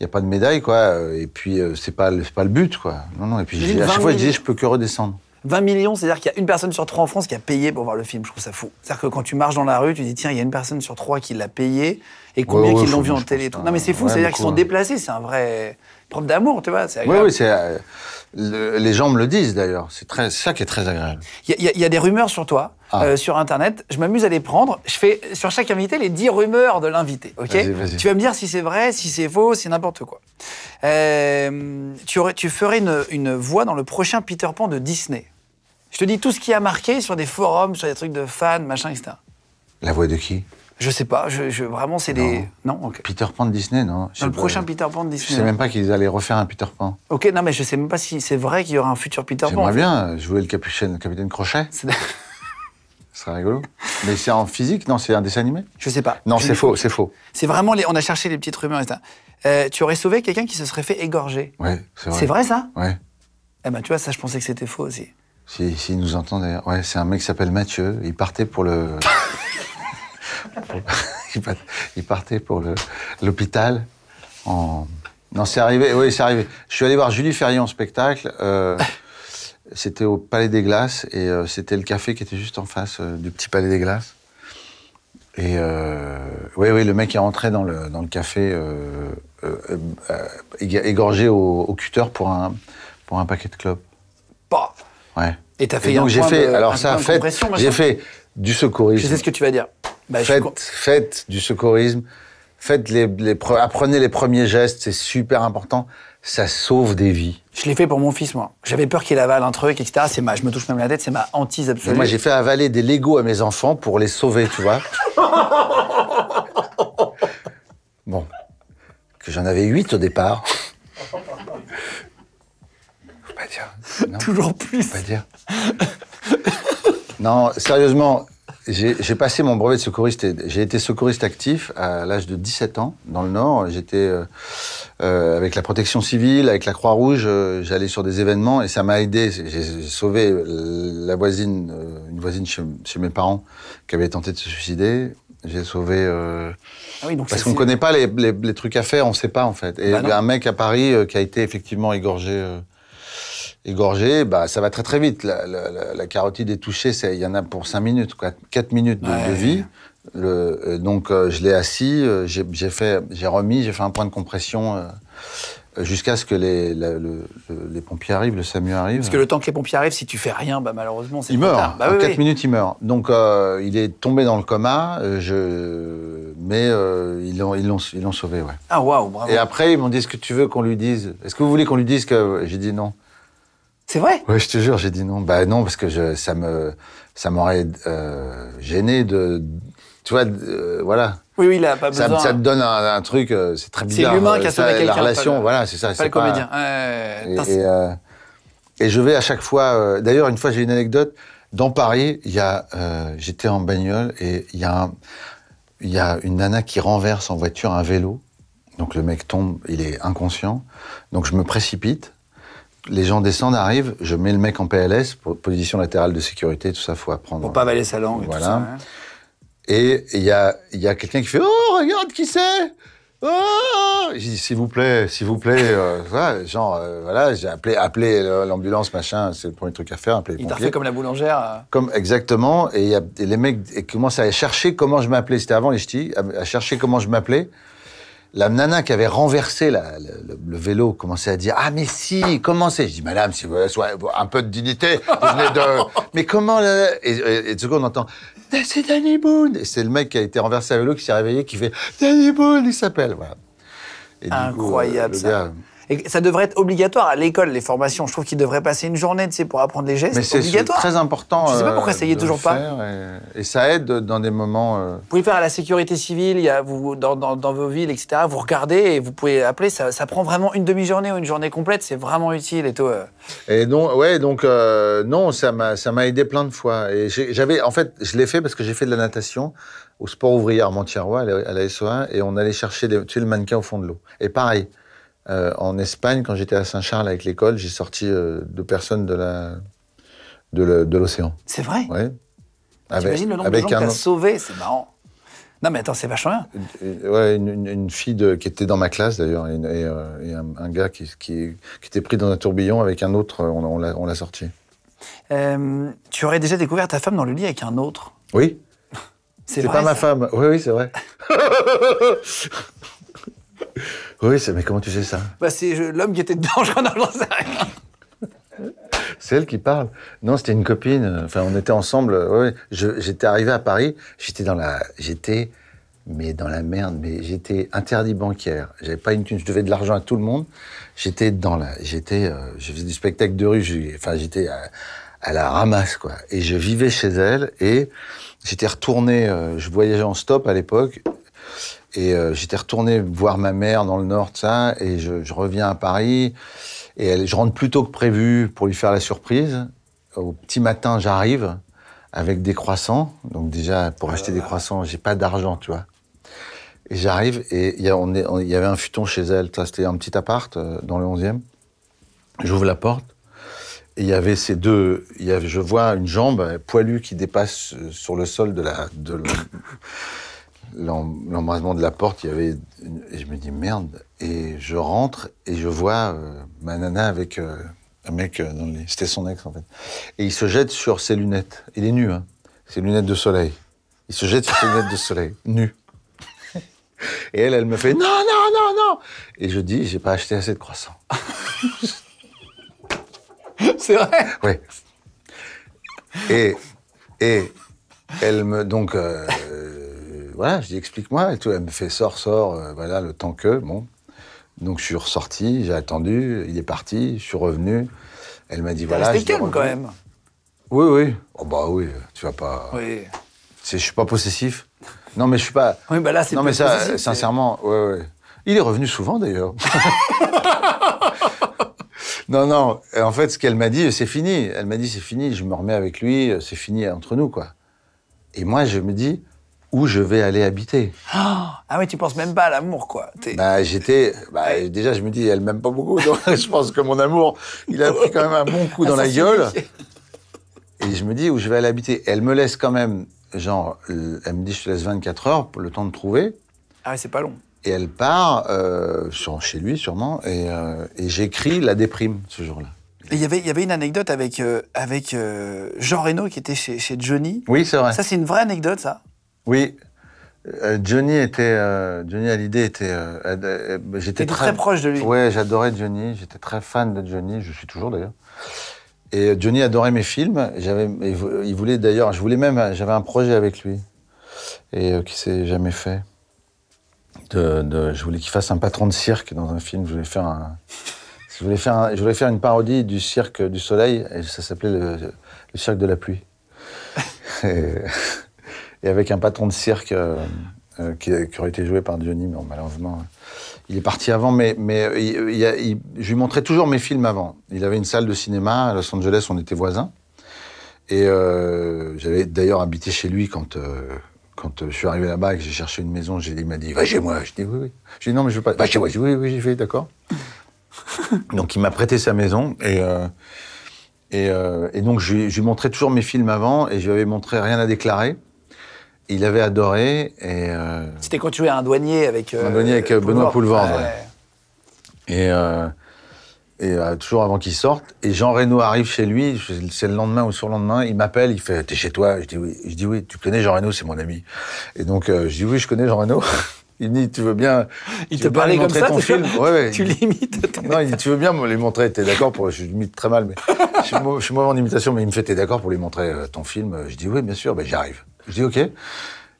A: Il n'y a pas de médaille, quoi. Euh, et puis, euh, c'est pas, pas le but, quoi. Non, non. Et puis, à chaque fois, je disais, je peux que redescendre.
B: 20 millions, c'est-à-dire qu'il y a une personne sur trois en France qui a payé pour voir le film. Je trouve ça fou. C'est-à-dire que quand tu marches dans la rue, tu dis, tiens, il y a une personne sur trois qui l'a payé et combien qu'ils l'ont vu en télé. Non, mais c'est fou, c'est-à-dire qu'ils sont déplacés, c'est un vrai propre d'amour, tu vois. Oui, oui, c'est.
A: Euh, les gens me le disent d'ailleurs. C'est très ça qui est très agréable.
B: Il y, a des rumeurs sur toi, ah. euh, sur Internet. Je m'amuse à les prendre. Je fais sur chaque invité les 10 rumeurs de l'invité. Ok Tu vas me dire si c'est vrai, si c'est faux, c'est n'importe quoi. Euh, tu, aurais, tu ferais une, une voix dans le prochain Peter Pan de Disney. Je te dis tout ce qui a marqué sur des forums, sur des trucs de fans, machin, etc.
A: La voix de qui je sais pas,
B: je, vraiment c'est des.
A: Non, Peter Pan de Disney, non, Le prochain
B: Peter Pan de Disney. Je sais même
A: pas qu'ils allaient refaire un Peter Pan.
B: Ok, non mais je sais même pas si c'est vrai qu'il y aura un futur Peter Pan. J'aimerais bien
A: euh, jouer le capitaine, Crochet. Ce serait rigolo. Mais c'est en physique, non C'est un dessin animé Je sais pas. Non, c'est faux, c'est faux.
B: C'est vraiment. On a cherché les petites rumeurs et euh, tu aurais sauvé quelqu'un qui se serait fait égorger. Ouais, c'est vrai. C'est vrai ça Ouais. Eh ben tu vois, ça je pensais que c'était faux aussi.
A: Si, si nous entend Ouais, c'est un mec qui s'appelle Mathieu. Il partait pour le. (laughs) (laughs) il partait pour l'hôpital en... Non, c'est arrivé, oui, c'est arrivé. Je suis allé voir Julie Ferrier en spectacle. Euh, c'était au Palais des Glaces et euh, c'était le café qui était juste en face euh, du petit Palais des Glaces. Et oui, oui, le mec est rentré dans le, dans le café égorgé au, cutter pour un, pour un paquet de clopes. Bah ouais. Et t'as fait donc, j'ai fait, alors ça fait, j'ai fait du secourisme. Je sais ce que tu vas dire. Bah, faites, du secourisme. Faites les, apprenez les premiers gestes, c'est super important. Ça sauve des vies. Je l'ai fait pour mon fils, moi. J'avais peur qu'il avale un truc, etc. C'est ma, je me touche même la tête, c'est ma
B: hantise absolue. moi, j'ai
A: fait avaler des Legos à mes enfants pour les sauver, tu vois.
C: (laughs)
A: bon. Que j'en avais huit au départ.
C: Faut pas dire. (laughs) Toujours plus. Faut pas
A: dire. non, sérieusement, j'ai passé mon brevet de secouriste. J'ai été secouriste actif à l'âge de 17 ans dans le Nord. J'étais euh, euh, avec la protection civile, avec la Croix-Rouge. Euh, j'allais sur des événements et ça m'a aidé. J'ai sauvé la voisine, euh, une voisine chez, mes parents qui avait tenté de se suicider. J'ai sauvé.
B: Ah parce qu'on ne connaît pas les,
A: les, les, trucs à faire, on ne sait pas en fait. Et bah a un mec à Paris qui a été effectivement égorgé égorgé, bah, ça va très très vite. La, carotide est touchée, il y en a pour 5 minutes, 4 minutes de, vie. Le, euh, donc euh, je l'ai assis, euh, j'ai fait, j'ai remis, j'ai fait un point de compression jusqu'à ce que les, les pompiers arrivent, le SAMU arrive. Parce que le
B: temps que les pompiers arrivent, si tu fais rien, bah, malheureusement, c'est il meurt. 4 bah
A: minutes, il meurt. Donc il est tombé dans le coma. je... Mais ils l'ont ils l'ont sauvé, ouais. Ah waouh, bravo. Et après ils m'ont dit ce que tu veux qu'on lui dise. Est-ce que vous voulez qu'on lui dise que j'ai dit non. C'est vrai Oui, je te jure, j'ai dit non. Bah non, parce que ça me, ça m'aurait euh, gêné de, tu vois, euh, voilà. Oui, oui, il pas besoin. Ça, me donne un, truc, euh, c'est très bizarre. C'est l'humain qui a ça, quelqu'un. La relation, voilà, c'est ça. Pas le comédien. Et, je vais à chaque fois. D'ailleurs, une fois, j'ai une anecdote. Dans Paris, il y a, j'étais en bagnole et il y a, il y a une nana qui renverse en voiture un vélo. Donc le mec tombe, il est inconscient. Donc je me précipite les gens descendent, arrivent, je mets le mec en PLS, position latérale de sécurité, tout ça, faut apprendre. Pour pas euh, avaler sa
B: langue voilà. Hein.
A: et il y a, y a quelqu'un qui fait Oh, regarde qui c'est Oh J'ai dit, s'il vous plaît, s'il vous plaît. Euh, (laughs) genre, euh, voilà, j'ai appelé, appelé l'ambulance, machin, c'est le premier truc à faire, appeler les Il t'a fait comme la boulangère Exactement, et, les mecs et commencent à chercher comment je m'appelais, c'était avant les ch'tis, à, chercher comment je m'appelais la nana qui avait renversé le, vélo commençait à dire Ah, mais si, comment c'est Je dis Madame, si vous avez un peu de dignité, vous venez de. (laughs) mais comment Et, et, et on entend C'est Danny Boone Et c'est le mec qui a été renversé à vélo qui s'est réveillé, qui fait Danny Boone, il s'appelle. Voilà. Euh, Incroyable ça. Et ça
B: devrait être obligatoire à l'école, les formations. Je trouve qu'ils devraient passer une journée tu pour apprendre les gestes. Mais c'est très important. Je ne sais pas euh, pourquoi ça y est toujours pas.
A: Et, ça aide dans des moments. Euh, vous pouvez faire à la sécurité
B: civile, vous, dans, vos villes, etc. Vous regardez et vous pouvez appeler. Ça, ça prend vraiment une demi-journée ou une
A: journée complète. C'est vraiment utile et euh, Et donc, ouais, donc non, ça m'a aidé plein de fois. Et j'avais, en fait, je l'ai fait parce que j'ai fait de la natation au sport ouvrier à Montierrois, à la SOA, et on allait chercher le mannequin au fond de l'eau. Et pareil. Euh, en Espagne, quand j'étais à Saint-Charles avec l'école, j'ai sorti euh, deux personnes de de l'océan. C'est vrai. Oui. T'imagines le nombre de gens que
B: sauvé, c'est marrant. Non mais attends, c'est vachement
A: bien. Ouais, une, fille qui était dans ma classe d'ailleurs, et, euh, un, gars qui, qui, était pris dans un tourbillon avec un autre, on, l'a sorti.
B: tu aurais déjà découvert ta femme dans le lit avec un autre
A: Oui. C'est pas ma femme. Oui, oui, c'est vrai.
C: (laughs)
A: Oui, mais comment tu sais ça
B: bah, C'est l'homme qui était dedans, j'en sais rien.
A: C'est elle qui parle. Non, c'était une copine. Euh, enfin, on était ensemble. Euh, j'étais arrivé à Paris. J'étais dans la, j'étais, mais dans la merde. Mais j'étais interdit bancaire. J'avais pas une Je devais de l'argent à tout le monde. J'étais dans la, j'étais, euh, je faisais du spectacle de rue. Enfin, j'étais à, la ramasse quoi. Et je vivais chez elle et j'étais retourné. je voyageais en stop à l'époque. Et euh, j'étais retourné voir ma mère dans le Nord, ça, et je, reviens à Paris. Et je rentre plus tôt que prévu pour lui faire la surprise. Au petit matin, j'arrive avec des croissants. Donc déjà, pour acheter des croissants, j'ai pas d'argent, tu vois. Et j'arrive, et il y, on y, avait un futon chez elle. C'était un petit appart euh, dans le 11e. J'ouvre la porte. Et il y avait ces deux. Y je vois une jambe poilue qui dépasse euh, sur le sol de la. De l'embrasement de la porte, il y avait. Et je me dis merde. Et je rentre et je vois euh, ma nana avec euh, un mec euh, dans C'était son ex en fait. Et il se jette sur ses lunettes. Il est nu, hein. Ses lunettes de soleil. Il se jette sur ses lunettes de soleil, nu. Et elle, elle me fait non, non, non, non. Et je dis, j'ai pas acheté assez de croissants.
B: (laughs) C'est vrai.
A: Oui. Et et elle me donc voilà, je dis explique-moi. Et tout, elle me fait sort, sort, euh, voilà, le temps que, bon. Donc je suis ressorti, j'ai attendu, il est parti, je suis revenu. Elle m'a dit voilà. C'était calme quand même. Oui, oui. Oh bah oui, tu vas pas. Oui. Je suis pas possessif. Non mais je suis pas. Oui, bah là c'est. Non mais ça, sincèrement, oui, oui. Il est revenu souvent d'ailleurs. (laughs) non, non. en fait, ce qu'elle m'a dit, c'est fini. Elle m'a dit c'est fini. Je me remets avec lui. C'est fini entre nous quoi. Et moi, je me dis, où je vais aller habiter. Ah, ah oui, tu penses même pas à l'amour, quoi. Bah, j'étais. Bah, déjà, je me dis, elle m'aime pas beaucoup. Donc (laughs) je pense que mon amour, il a pris quand même un bon coup ah, dans la gueule. Et je me dis où je vais aller habiter. Elle me laisse quand même, genre, euh, elle me dit, je te laisse 24 heures pour le temps de trouver. Ah c'est pas long. Et elle part euh, chez lui, sûrement. Euh, et, j'écris la déprime ce jour-là. Il y, avait, il y avait une anecdote avec, avec Jean Reno
B: qui était chez, chez Johnny. Oui, c'est vrai. Ça, c'est une vraie anecdote, ça
A: oui. Euh, Johnny était euh, Johnny Hallyday était euh, j'étais très, proche de lui. Ouais, j'adorais Johnny, j'étais très fan de Johnny, je suis toujours d'ailleurs. Et Johnny adorait mes films, j'avais il voulait d'ailleurs, je voulais même j'avais un projet avec lui et qui s'est jamais fait. De, je voulais qu'il fasse un patron de cirque dans un film, je voulais faire un je voulais faire je voulais faire une parodie du cirque du soleil et ça s'appelait le, le cirque de la pluie. (laughs) et, et avec un patron de cirque euh, euh, qui, aurait été joué par Johnny, mais malheureusement, il est parti avant. Mais, mais euh, je lui montrais toujours mes films avant. Il avait une salle de cinéma à Los Angeles, on était voisins. Et j'avais d'ailleurs habité chez lui quand, quand je suis arrivé là-bas et que j'ai cherché une maison. il m'a dit Va chez moi. Je dis Oui, oui. Je dis Non, mais je veux pas. Va chez moi. Je dis Oui, oui, j'ai fait, d'accord. (laughs) donc il m'a prêté sa maison et. et, et, donc je lui, montrais toujours mes films avant et je lui avais montré Rien à déclarer, il avait adoré. et... Euh, C'était
B: quand tu jouais un douanier avec. un euh, douanier avec euh, Benoît Poulvord.
A: Et, et toujours avant qu'il sorte. Et Jean Reno arrive chez lui, c'est le lendemain ou sur le lendemain, il m'appelle, il fait T'es chez toi Je dis oui. Je dis oui, tu connais Jean Reno, c'est mon ami. Et donc je dis oui, je connais Jean Reno. (laughs) Il me dit, tu veux bien. Il te parlait comme ça, ton film. Tu l'imites. Non, il dit, tu veux bien me les montrer. T'es d'accord pour. Je l'imite très mal, mais je suis mauvais en imitation, mais il me fait, t'es d'accord pour lui montrer ton film. Je dis, oui, bien sûr, ben j'arrive. Je dis OK.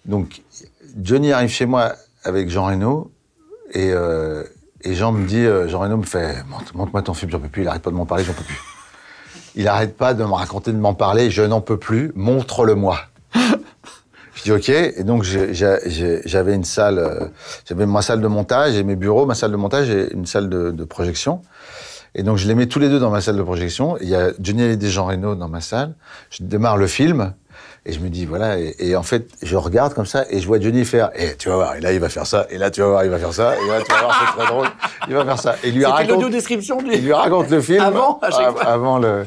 A: Donc, Johnny arrive chez moi avec Jean Reno et, euh, Jean me dit, euh, Jean Reno me fait, montre-moi ton film, j'en peux plus, il arrête pas de m'en parler, j'en peux plus. Il arrête pas de me raconter, de m'en parler, je n'en peux plus, montre-le-moi. je dis OK, et donc j'avais une salle, euh, j'avais ma salle de montage et mes bureaux, ma salle de montage et une salle de, projection. Et donc je les mets tous les deux dans ma salle de projection. Il y a Johnny et Jean Reno dans ma salle. Je démarre le film et je me dis, voilà, et, en fait, je regarde comme ça et je vois Johnny faire, et tu vas voir, et là il va faire ça, et là tu vas voir, il va faire ça, et là tu vas voir, c'est très drôle, il va faire ça. Et lui raconte. description Il lui raconte le film. Avant, à chaque fois. Avant le.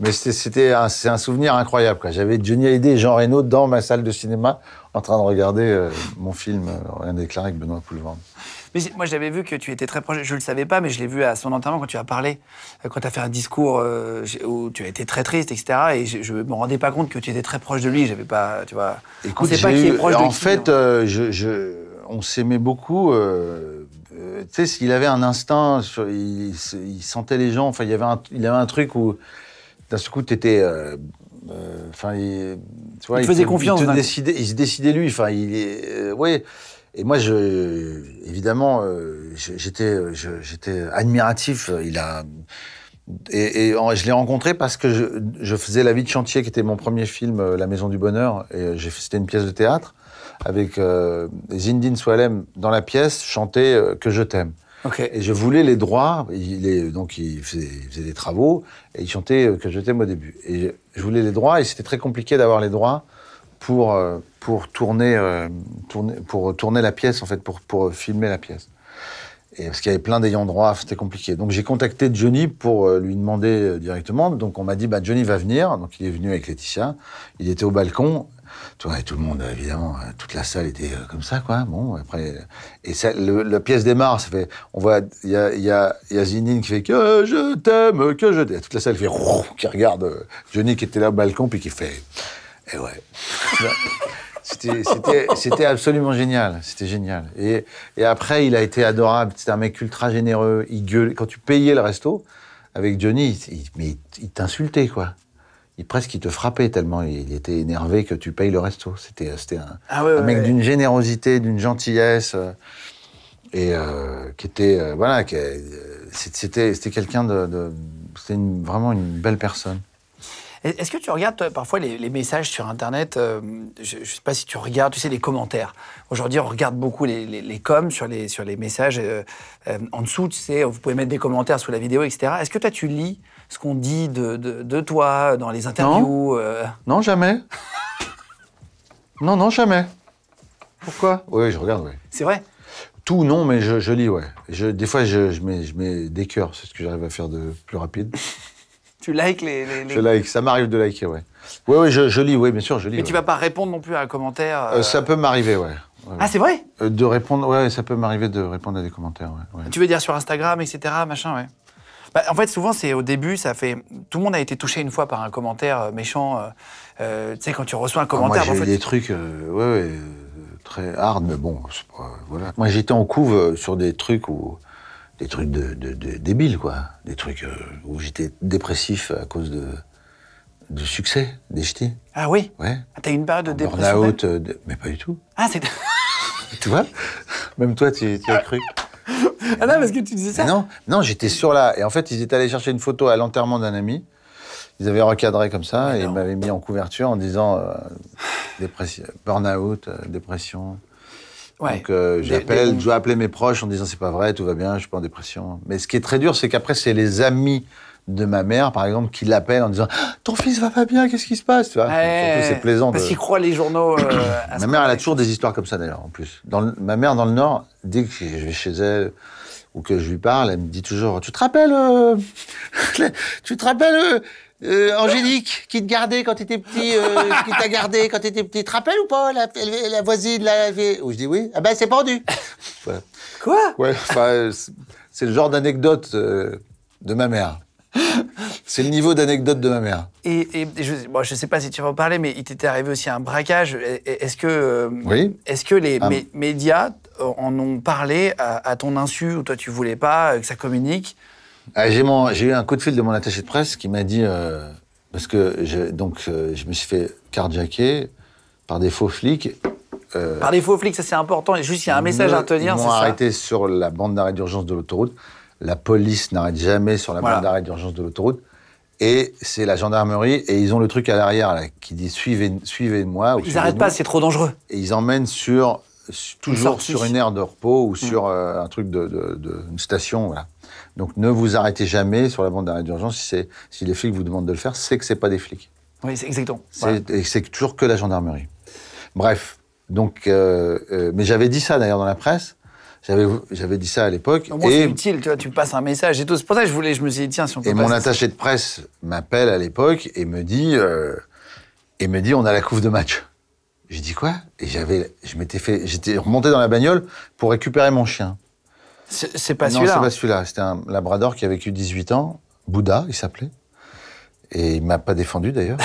A: Mais c'était c'est un souvenir incroyable. J'avais Johnny Hallyday et Jean Reno dans ma salle de cinéma en train de regarder euh, mon film euh, Rien déclaré avec Benoît Poulvendre.
B: Mais moi, j'avais vu que tu étais très proche. Je ne le savais pas, mais je l'ai vu à son enterrement quand tu as parlé, euh, quand tu as fait un discours euh, où tu as été très triste, etc. Et je ne me rendais pas compte que tu étais très proche de lui. J'avais pas, tu vois. Écoute, pas qui est proche en de fait,
A: En hein. fait euh, je, on s'aimait beaucoup. tu sais, il avait un instinct, il, sentait les gens. Enfin, il y avait un, il avait un truc où d'un seul coup, tu étais. Enfin, il, tu vois, il, faisait confiance. Il, il se décidait lui. Enfin, il, ouais. Et moi, je, évidemment, euh, j'étais, euh, j'étais admiratif. Il a et, je l'ai rencontré parce que je, faisais La vie de chantier, qui était mon premier film, euh, La Maison du Bonheur, et c'était une pièce de théâtre avec Zindine Soalem dans la pièce chantait Que je t'aime. Ok. Et je voulais les droits, il est, donc il faisait, des travaux, et il chantait Que je t'aime au début. Et je voulais les droits, et c'était très compliqué d'avoir les droits pour, pour tourner, euh, tourner, pour tourner la pièce, en fait, pour, pour filmer la pièce. Et parce qu'il y avait plein d'ayants droit, c'était compliqué. Donc j'ai contacté Johnny pour euh, lui demander euh, directement. Donc on m'a dit, bah, Johnny va venir. Donc il est venu avec Laetitia. Il était au balcon. et tout le monde, évidemment, toute la salle était comme ça, quoi. Bon, après, et la pièce démarre, ça fait, on voit, il y a, Zinine qui fait que je t'aime, que je t'aime. Toute la salle fait, (laughs) qui regarde Johnny qui était là au balcon, puis qui fait, et eh ouais. C'était absolument génial. C'était génial. Et, après, il a été adorable. C'était un mec ultra généreux. Il Quand tu payais le resto avec Johnny, il, t'insultait, quoi. Il, presque, il te frappait tellement il était énervé que tu payes le resto. C'était ah un, mec d'une générosité, d'une gentillesse. Euh, et euh, qui était. Euh, c'était quelqu'un de c'était vraiment une belle personne.
B: Est-ce que tu regardes parfois les, messages sur Internet euh, Je ne sais pas si tu regardes, tu sais, les commentaires. Aujourd'hui, on regarde beaucoup les, les, coms sur les, sur les messages euh, euh, en dessous, tu sais, vous pouvez mettre des commentaires sous la vidéo, etc. Est-ce que toi, tu lis ce qu'on dit de, toi dans les interviews Non,
C: jamais. non, non, jamais. Pourquoi
A: Oui, je regarde, oui. C'est vrai tout, non, mais je, je lis, ouais. Je, des fois, je, je, je mets des cœurs, c'est ce que j'arrive à faire de plus rapide
B: tu likes les, Je
A: like, ça m'arrive de liker, ouais Oui, oui, je, lis, oui, bien sûr, je lis. Mais tu vas
B: pas répondre non plus à un commentaire euh,
A: Ça peut m'arriver, ouais. Ah, c'est vrai euh, De répondre, ouais, ça peut m'arriver de répondre à des commentaires,
B: Tu veux dire sur Instagram, etc., machin, ouais. Bah, en fait, souvent, c'est au début, ça fait. Tout le monde a été touché une fois par un commentaire euh, méchant. tu sais, quand tu reçois un ah, commentaire. moi, j'ai en des
A: trucs, oui, ouais, ouais, très hard, mais bon, pas, voilà. Moi, j'étais en couve sur des trucs où des trucs de, débiles, quoi. Des trucs euh, où j'étais dépressif à cause de, succès des ch'tis. Ah oui Ouais.
B: Ah, t'as eu une période de dépression Burnout,
A: euh, mais pas du tout. Ah, c'est. (laughs) tu vois Même toi, tu, as cru. ah non, parce que tu disais ça. non, j'étais sur là. Et en fait, ils étaient allés chercher une photo à l'enterrement d'un ami. Ils avaient recadré comme ça et ils m'avaient mis en couverture en disant euh, burn-out, dépression. Ouais. Donc euh, j'appelle, je dois appeler mes proches en disant c'est pas vrai, tout va bien, je suis pas en dépression. Mais ce qui est très dur, c'est qu'après c'est les amis de ma mère, par exemple, qui l'appellent en disant ah, ton fils va pas bien, qu'est-ce qui se passe, tu vois. c'est plaisant. Parce qu'ils croient les journaux. Euh, (clears throat) ma mère, elle a toujours des histoires comme ça d'ailleurs, en plus. Dans Ma mère dans le Nord, dès que je vais chez elle ou que je lui parle, elle me dit toujours tu te rappelles, euh, (laughs) tu te rappelles euh, Angélique, qui te gardait quand t'étais petit, euh, (laughs) qui t'a gardé quand t'étais petit, te rappelles ou pas la, la, la voisine la, oh, je dis oui. Ah ben c'est pendu. (laughs) Quoi c'est le genre d'anecdote euh, de ma mère. C'est le niveau d'anecdote de ma mère.
B: Et, je, ne sais pas si tu vas en parler, mais il t'était arrivé aussi un braquage. Est-ce que, les ah. médias en ont parlé à, ton insu ou toi tu voulais pas que ça communique
A: ah, j'ai, eu un coup de fil de mon attaché de presse qui m'a dit, euh, parce que je, donc, euh, je me suis fait cardiaquer par des faux flics. Euh, par des
B: faux flics, ça c'est important. Et juste, il y a un message à tenir, c'est ça. arrêté
A: sur la bande d'arrêt d'urgence de l'autoroute. La police n'arrête jamais sur la bande d'arrêt d'urgence de l'autoroute. Et c'est la gendarmerie, et ils ont le truc à l'arrière qui dit suivez, suivez-moi. ils n'arrêtent pas, c'est trop dangereux. Et ils emmènent sur, toujours sur une aire de repos ou mm. sur un truc de, de une station. Voilà. Donc ne vous arrêtez jamais sur la bande d'arrêt d'urgence si, si les flics vous demandent de le faire, c'est que ce n'est pas des flics. Oui, c'est exactement. Et c'est toujours que la gendarmerie. Bref, donc, euh, euh, mais j'avais dit ça d'ailleurs dans la presse. J'avais dit ça à l'époque. c'est utile, tu, vois, tu passes un message et tout. C'est pour ça que je voulais,
B: je me suis dit tiens, si on peut Et mon
A: attaché de presse m'appelle à l'époque et me dit euh, et me dit on a la couve de match. J'ai dit quoi Et j'avais, j'étais remonté dans la bagnole pour récupérer mon chien.
B: C'est pas ah celui-là. Non, c'est pas
A: celui-là. C'était un labrador qui a vécu 18 ans. Bouddha, il s'appelait. Et il m'a pas défendu d'ailleurs.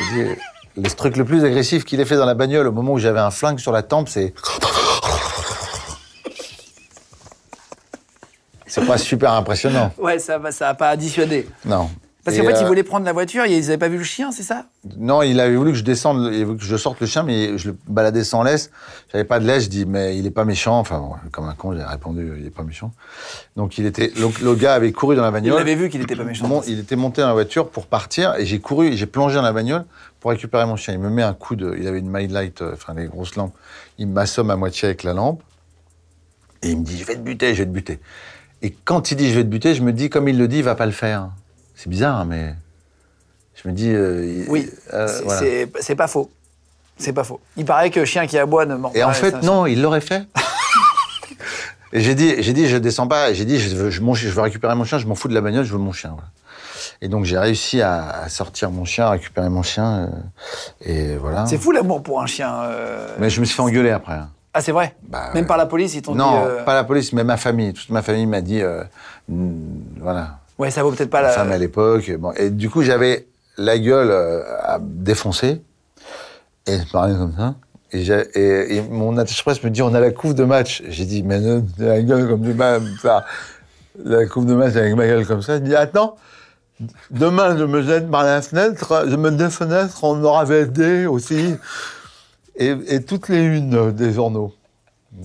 A: (laughs) le truc le plus agressif qu'il ait fait dans la bagnole au moment où j'avais un flingue sur la tempe, c'est. (laughs) C'est pas super impressionnant.
B: Ouais, ça n'a ça a pas additionné.
A: Non. Parce qu'en fait, ils euh, voulaient
B: prendre la voiture, ils n'avaient pas vu le chien, c'est ça
A: Non, il avait voulu que je descende, il que je sorte le chien, mais je le baladais sans laisse. J'avais pas de laisse, je dis, mais il est pas méchant. Enfin, comme un con, j'ai répondu, il est pas méchant. Donc, il était, le, gars avait couru dans la bagnole. Il avait vu qu'il était pas méchant. il était monté dans la voiture pour partir, et j'ai couru, j'ai plongé dans la bagnole pour récupérer mon chien. Il me met un coup de, il avait une my light, euh, enfin, les grosses lampes. Il m'assomme à moitié avec la lampe, et il me dit, je vais te buter, je vais te buter. Et quand il dit, je vais te buter, je me dis, comme il le dit, il va pas le faire. C'est bizarre, hein, mais je me dis. Euh, oui, euh,
B: c'est pas faux. C'est pas faux. Il paraît que chien qui aboie ne et pas. Et en fait, non,
A: il l'aurait fait. j'ai dit, j'ai dit, je descends pas. J'ai dit, je veux, je, veux, récupérer mon chien. Je m'en fous de la bagnole. Je veux mon chien. Et donc j'ai réussi à, sortir mon chien, à récupérer mon chien, euh, et voilà. C'est fou
B: l'amour pour un chien. Mais je
A: me suis fait engueuler après. Hein.
B: Ah, c'est vrai bah, Même par la police, ils t'ont dit... Non, pas
A: la police, mais ma famille. Toute ma famille m'a dit... voilà, Ouais, ça vaut peut-être pas la. Femme à l'époque. Bon. Et du coup, j'avais la gueule euh, à défoncer et je parlais comme ça. Et, mon attaché presse me dit on a la coupe de match. J'ai dit mais la gueule comme ça, la coupe de match avec ma gueule comme ça. Il dit attends. Demain, je me jette par la fenêtre, je me défenêtre, on aura VD aussi. Et, toutes les unes des journaux.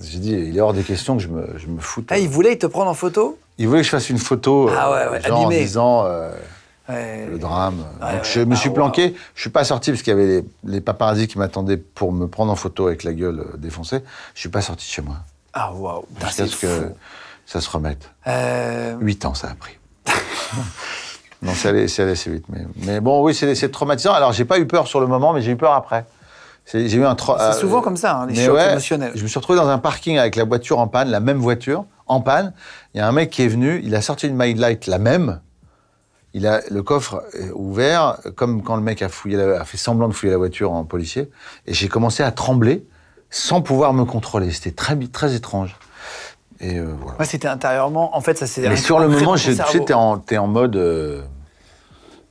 A: J'ai dit, il est hors des questions que je me, je foute. Ah, il
B: voulait te prendre en photo
A: il voulait que je fasse une photo euh, ah en disant euh, le drame. je me suis planqué. Je Je suis pas sorti parce qu'il y avait les, paparazzis qui m'attendaient pour me prendre en photo avec la gueule euh, défoncée. Je suis pas sorti de chez moi. Ah waouh. Bah, est ce que ça se remette. Euh... 8 ans, ça a pris. (laughs) non, c'est allé, assez vite. Mais, mais bon, oui, c'est traumatisant. Alors, j'ai pas eu peur sur le moment, mais j'ai eu peur après. J'ai eu un. C'est souvent comme
B: ça, hein, les chocs émotionnels.
A: Je me suis retrouvé dans un parking avec la voiture en panne, la même voiture en panne. Il y a un mec qui est venu, il a sorti une My Light la même. Il a le coffre ouvert, comme quand le mec a, fouillé fait semblant de fouiller la voiture en policier. Et j'ai commencé à trembler sans pouvoir me contrôler. C'était très, très étrange. Et euh, voilà.
B: c'était intérieurement. En fait, ça s'est. Mais sur le moment, tu sais, tu
A: en, en, mode. Euh,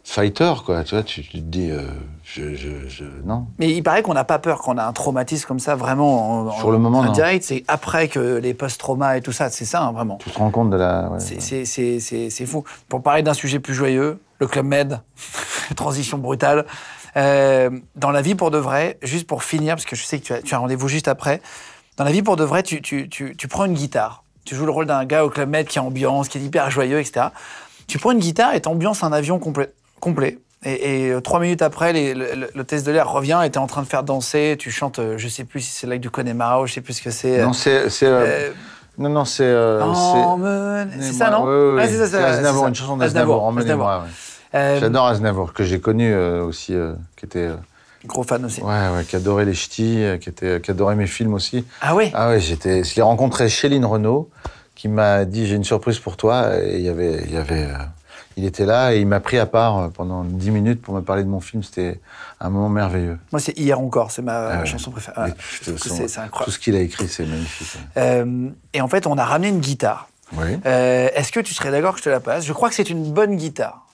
A: fighter, quoi. Tu vois, tu, te dis, euh, non.
B: Mais il paraît qu'on n'a pas peur qu'on a un traumatisme comme ça, vraiment. Sur le moment, direct, c'est après que les post-traumas et tout ça, c'est ça, hein, vraiment. Tu te
A: rends compte de la.
B: c'est fou. Pour parler d'un sujet plus joyeux, le Club Med, (laughs) transition brutale. Euh, dans la vie pour de vrai, juste pour finir, parce que je sais que tu as, un rendez-vous juste après, dans la vie pour de vrai, tu, prends une guitare. Tu joues le rôle d'un gars au Club Med qui a ambiance, qui est hyper joyeux, etc. Tu prends une guitare et ambiance un avion complet complet. Et, euh, trois minutes après, le, test de l'air revient et es en train de faire danser. Tu chantes, euh, je sais plus si c'est like du Connemara ou je sais plus ce que c'est. Euh, non, c'est.
A: non, non, c'est. c'est ça, non ah, C'est Aznavour, une chanson d'Aznavour, J'adore Aznavour, que j'ai connu aussi, qui était. Gros fan aussi. Ouais, ouais, qui adorait les ch'tis, qui, était, qui adorait mes films aussi. Ah ouais Ah oui. j'étais, je rencontré Chéline Renaud, Renault, qui m'a dit J'ai une surprise pour toi. Et il y avait. Il y avait il était là et il m'a pris à part euh, pendant 10 minutes pour me parler de mon film. C'était un moment merveilleux.
B: Moi, c'est Hier encore, c'est ma ah chanson préférée. Ah, c'est incroyable. Tout
A: ce qu'il a écrit, c'est magnifique.
B: Euh, et en fait, on a ramené une guitare. Euh, est-ce que tu serais d'accord que je te la passe Je crois que c'est une bonne guitare.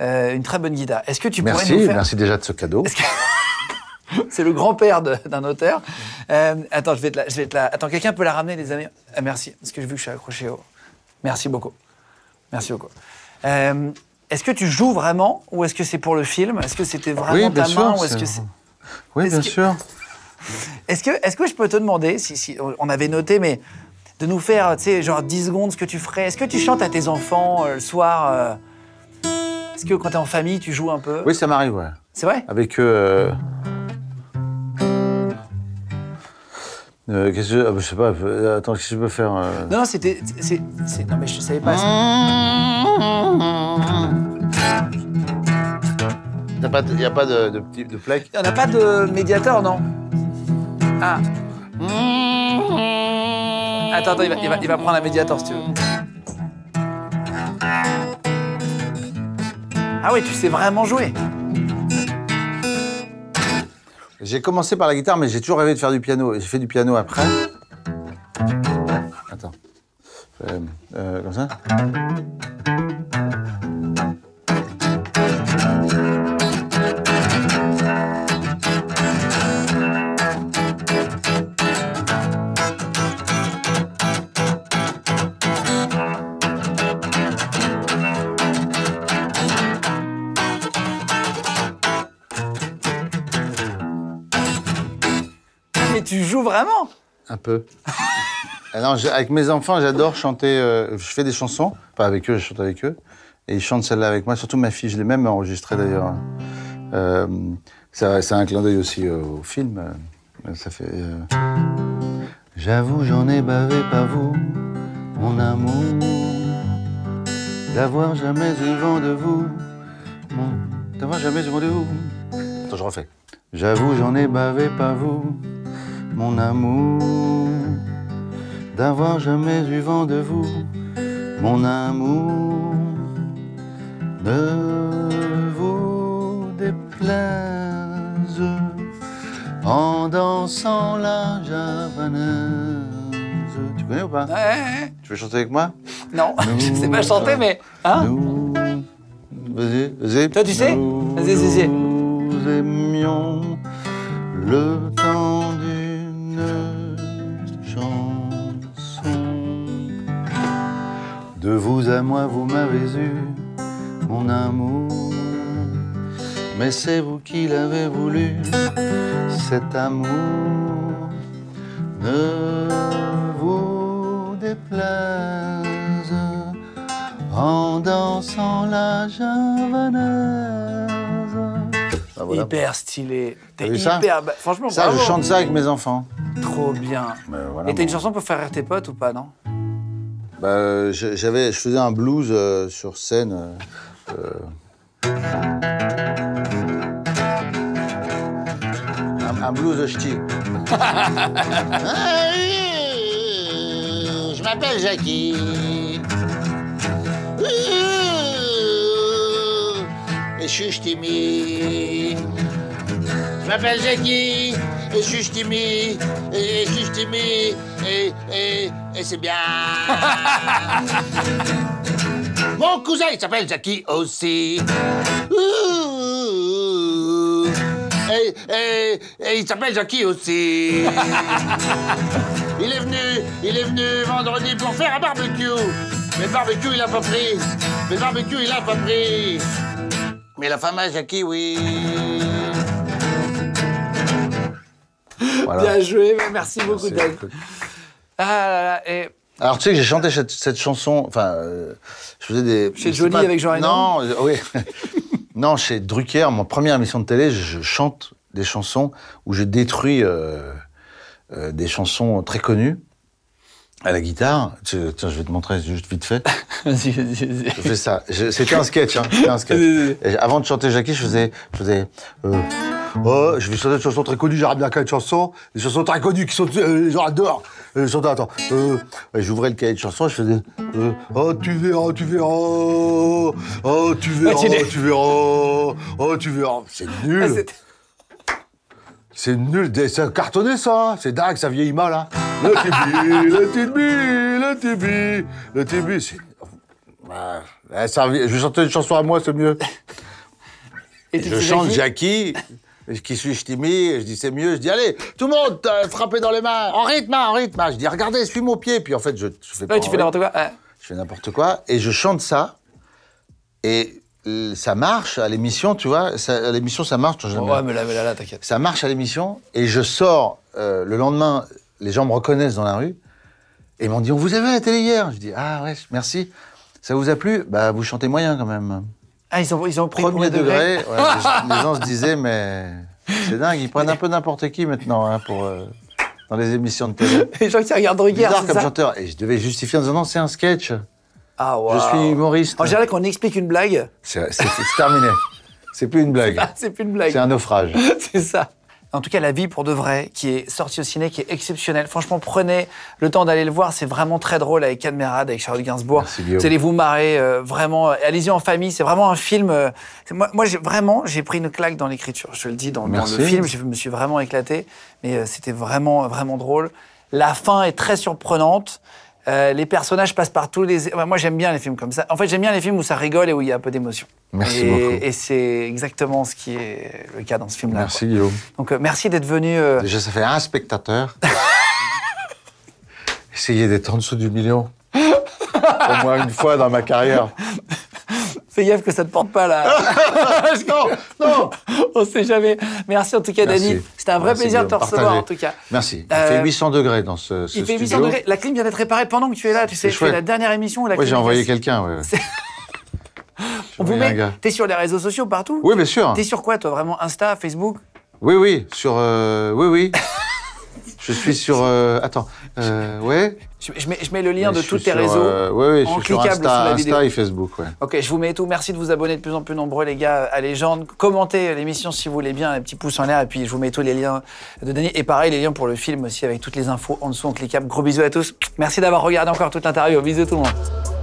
B: une très bonne guitare. Est-ce que tu pourrais merci, Merci
A: déjà de ce cadeau. (laughs)
B: C'est le grand-père d'un auteur. attends, je vais te la... Attends, quelqu'un peut la ramener, les amis Merci, parce que je vu que je suis accroché au... Merci beaucoup. Merci beaucoup. Euh, est-ce que tu joues vraiment ou est-ce que c'est pour le film Est-ce que c'était vraiment ta main est que Oui, bien sûr. Est-ce que, est que je peux te demander, si, si on avait noté, mais de nous faire, tu sais, genre 10 secondes ce que tu ferais. Est-ce que tu chantes à tes enfants euh, le soir euh, Est-ce que quand t'es en famille, tu joues un peu Oui,
A: ça m'arrive, ouais. C'est vrai Avec qu'est-ce que... je. Ah, bah, je sais pas, attends, qu'est-ce que je peux faire Non,
B: non, c'était... Non, mais je savais pas.
A: Il n'y a, pas de, de, de, plaque Il n'y en a pas
B: de médiateur, non Ah. Attends, il va, prendre la médiator, si tu veux.
A: Ah oui, tu sais vraiment jouer. J'ai commencé par la guitare, mais j'ai toujours rêvé de faire du piano. J'ai fait du piano après. Attends. Euh, euh, comme ça. vraiment Un peu. (laughs) Alors avec mes enfants, j'adore chanter. Euh, je fais des chansons, pas avec eux, je chante avec eux. Et ils chantent celle-là avec moi, surtout ma fille, je l'ai même enregistrée d'ailleurs. Euh, ça, a un clin d'œil aussi au film. Euh, ça fait. J'avoue, j'en ai
C: bavé, pas vous, mon amour. D'avoir jamais eu vent de vous, D'avoir jamais eu vent de vous. Attends, je refais. J'avoue, j'en ai bavé, pas vous, mon amour, d'avoir jamais eu vent de vous, mon amour, de vous déplaise en dansant la javanaise.
A: Tu connais ou pas ouais. Tu veux chanter avec moi Non, (laughs) je sais pas chanter, mais. Hein Vas-y, vas-y. Toi, tu sais Vas-y, vas-y. Nous
C: aimions le temps du une chanson. De vous à moi, vous m'avez eu, mon amour. Mais c'est vous qui l'avez voulu, cet amour. Ne vous déplaise en dansant la javanaise. Ah, hyper stylé.
B: T'es hyper. Ça bah, Franchement, ça, je chante ça avec mes enfants. Trop bien. Et t'as une chanson pour faire rire tes potes ou pas, non
A: bah, j'avais, je faisais un blues euh, sur scène. Euh, euh, un, blues de ch'ti. (laughs) je m'appelle Jackie. Et je suis ch'timi m'appelle Jackie, et je suis Timmy, et je suis Timmy, et, et, et c'est bien. (laughs) Mon cousin, il s'appelle Jackie aussi. et, et, et il s'appelle Jackie aussi. (laughs) il est venu, il est venu vendredi pour faire un barbecue. Mais barbecue, il a pas pris. Mais barbecue, il a pas pris. Mais la femme à Jackie, oui. Bien
B: joué, merci, beaucoup, Ah là là, et...
A: Alors tu sais que j'ai chanté cette, chanson, enfin, euh, je faisais des... Chez Johnny avec Jean Non, oui. (laughs) non, chez Drucker, mon première émission de télé, je, chante des chansons où je détruis euh, euh, des chansons très connues à la guitare. Tiens, je vais te montrer juste vite fait. (laughs)
B: vas-y, vas-y, vas-y. Je fais ça. C'était un sketch,
A: hein. un sketch. (laughs) Avant de chanter Jackie, je faisais... Je faisais Oh, je vais chanter une chanson très connue, j'arrive bien qu'à une chanson. Des chansons très connues qui sont. Euh, les gens adorent. Euh, les attends. Euh, j'ouvrais le cahier de chansons, je faisais. oh, tu verras, tu verras. Oh, tu verras, oh, oh, tu verras. Ah, oh, oh, tu verras. C'est nul. Ah, c'est nul. C'est cartonné, ça. Hein. C'est dingue, ça vieillit mal. Hein. le tibi, le tibi, le tibi, le tibi. C'est. Eh, je vais chanter une chanson à moi, c'est mieux. je chante Jackie, qui suis-je timide Je dis c'est mieux. Je dis allez, tout le monde, euh, frappez dans les mains, en rythme, hein, en rythme. Hein. Je dis regardez, suis au pied. Puis en fait, je, je fais. pas tu fais n'importe quoi. Je fais n'importe quoi et je chante ça. Et ça marche à l'émission, tu vois. à l'émission, ça marche. ouais, mais là, là, t'inquiète. Ça marche à l'émission et je sors euh, le lendemain. Les gens me reconnaissent dans la rue et ils m'ont dit on vous avait à la télé hier. Je dis ah ouais, merci. Ça vous a plu Bah vous chantez moyen quand même. Ah, ils ont, ils ont Premier degré, (laughs) les, gens se disaient, mais c'est dingue, ils prennent un peu n'importe qui maintenant hein, pour, euh, dans les émissions de télé. (laughs) les gens qui regardent Drucker, Bizarre comme chanteur. Et je devais justifier en disant, non, c'est un sketch. Ah, Je suis humoriste. En général, quand on explique une blague... C'est terminé. C'est plus une blague. (laughs) C'est plus une blague. C'est un naufrage. c'est ça
B: en tout cas La vie pour de vrai, qui est sortie au ciné, qui est exceptionnelle. Franchement, prenez le temps d'aller le voir, c'est vraiment très drôle avec Cadmerade, avec Charles Gainsbourg. C'est vous vous marrer, euh, vraiment. Allez-y en famille, c'est vraiment un film. Euh, moi, moi vraiment, j'ai pris une claque dans l'écriture, je le dis dans, dans le film, je me suis vraiment éclaté, mais euh, c'était vraiment, vraiment drôle. La fin est très surprenante. Euh, les personnages passent par tous les. moi, j'aime bien les films comme ça. En fait, j'aime bien les films où ça rigole et où il y a un peu d'émotion. Merci et, beaucoup. Et c'est exactement ce qui est le cas dans ce film-là.
A: Merci, Guillaume. Donc, euh, merci d'être venu. Euh, Déjà, ça fait un spectateur. (laughs) Essayez d'être en dessous du million. Au moins une fois dans ma carrière. Fais gaffe que ça ne te porte pas là. (laughs)
B: non, non. (laughs) On sait jamais. Merci en tout cas, Dani. C'était un vrai plaisir de te recevoir en tout cas.
A: Merci. Il euh, fait 800 degrés dans ce, il fait 800 degrés.
B: La clim vient d'être réparée pendant que tu es là. Tu sais, c'est la dernière émission où la Oui, (laughs) j'ai envoyé
A: quelqu'un. Ouais. On vous met.
B: T'es sur les réseaux sociaux partout Oui, bien sûr. T'es sur quoi, toi Vraiment Insta, Facebook
A: Oui, oui. Sur. Euh, oui, oui. Je suis sur. Euh, attends. Euh,
B: je, mets, le lien de tous tes réseaux. oui, euh, oui, je suis sur Insta, et Facebook. Ok, je vous mets tout. Merci de vous abonner de plus en plus nombreux, les gars, à Légende. Commentez l'émission si vous voulez bien, un petit pouce en l'air. Et puis, je vous mets tous les liens de Denis. Et pareil, les liens pour le film aussi, avec toutes les infos en dessous en cliquable. Gros bisous à tous. Merci d'avoir regardé encore toute l'interview. Bisous tout le monde.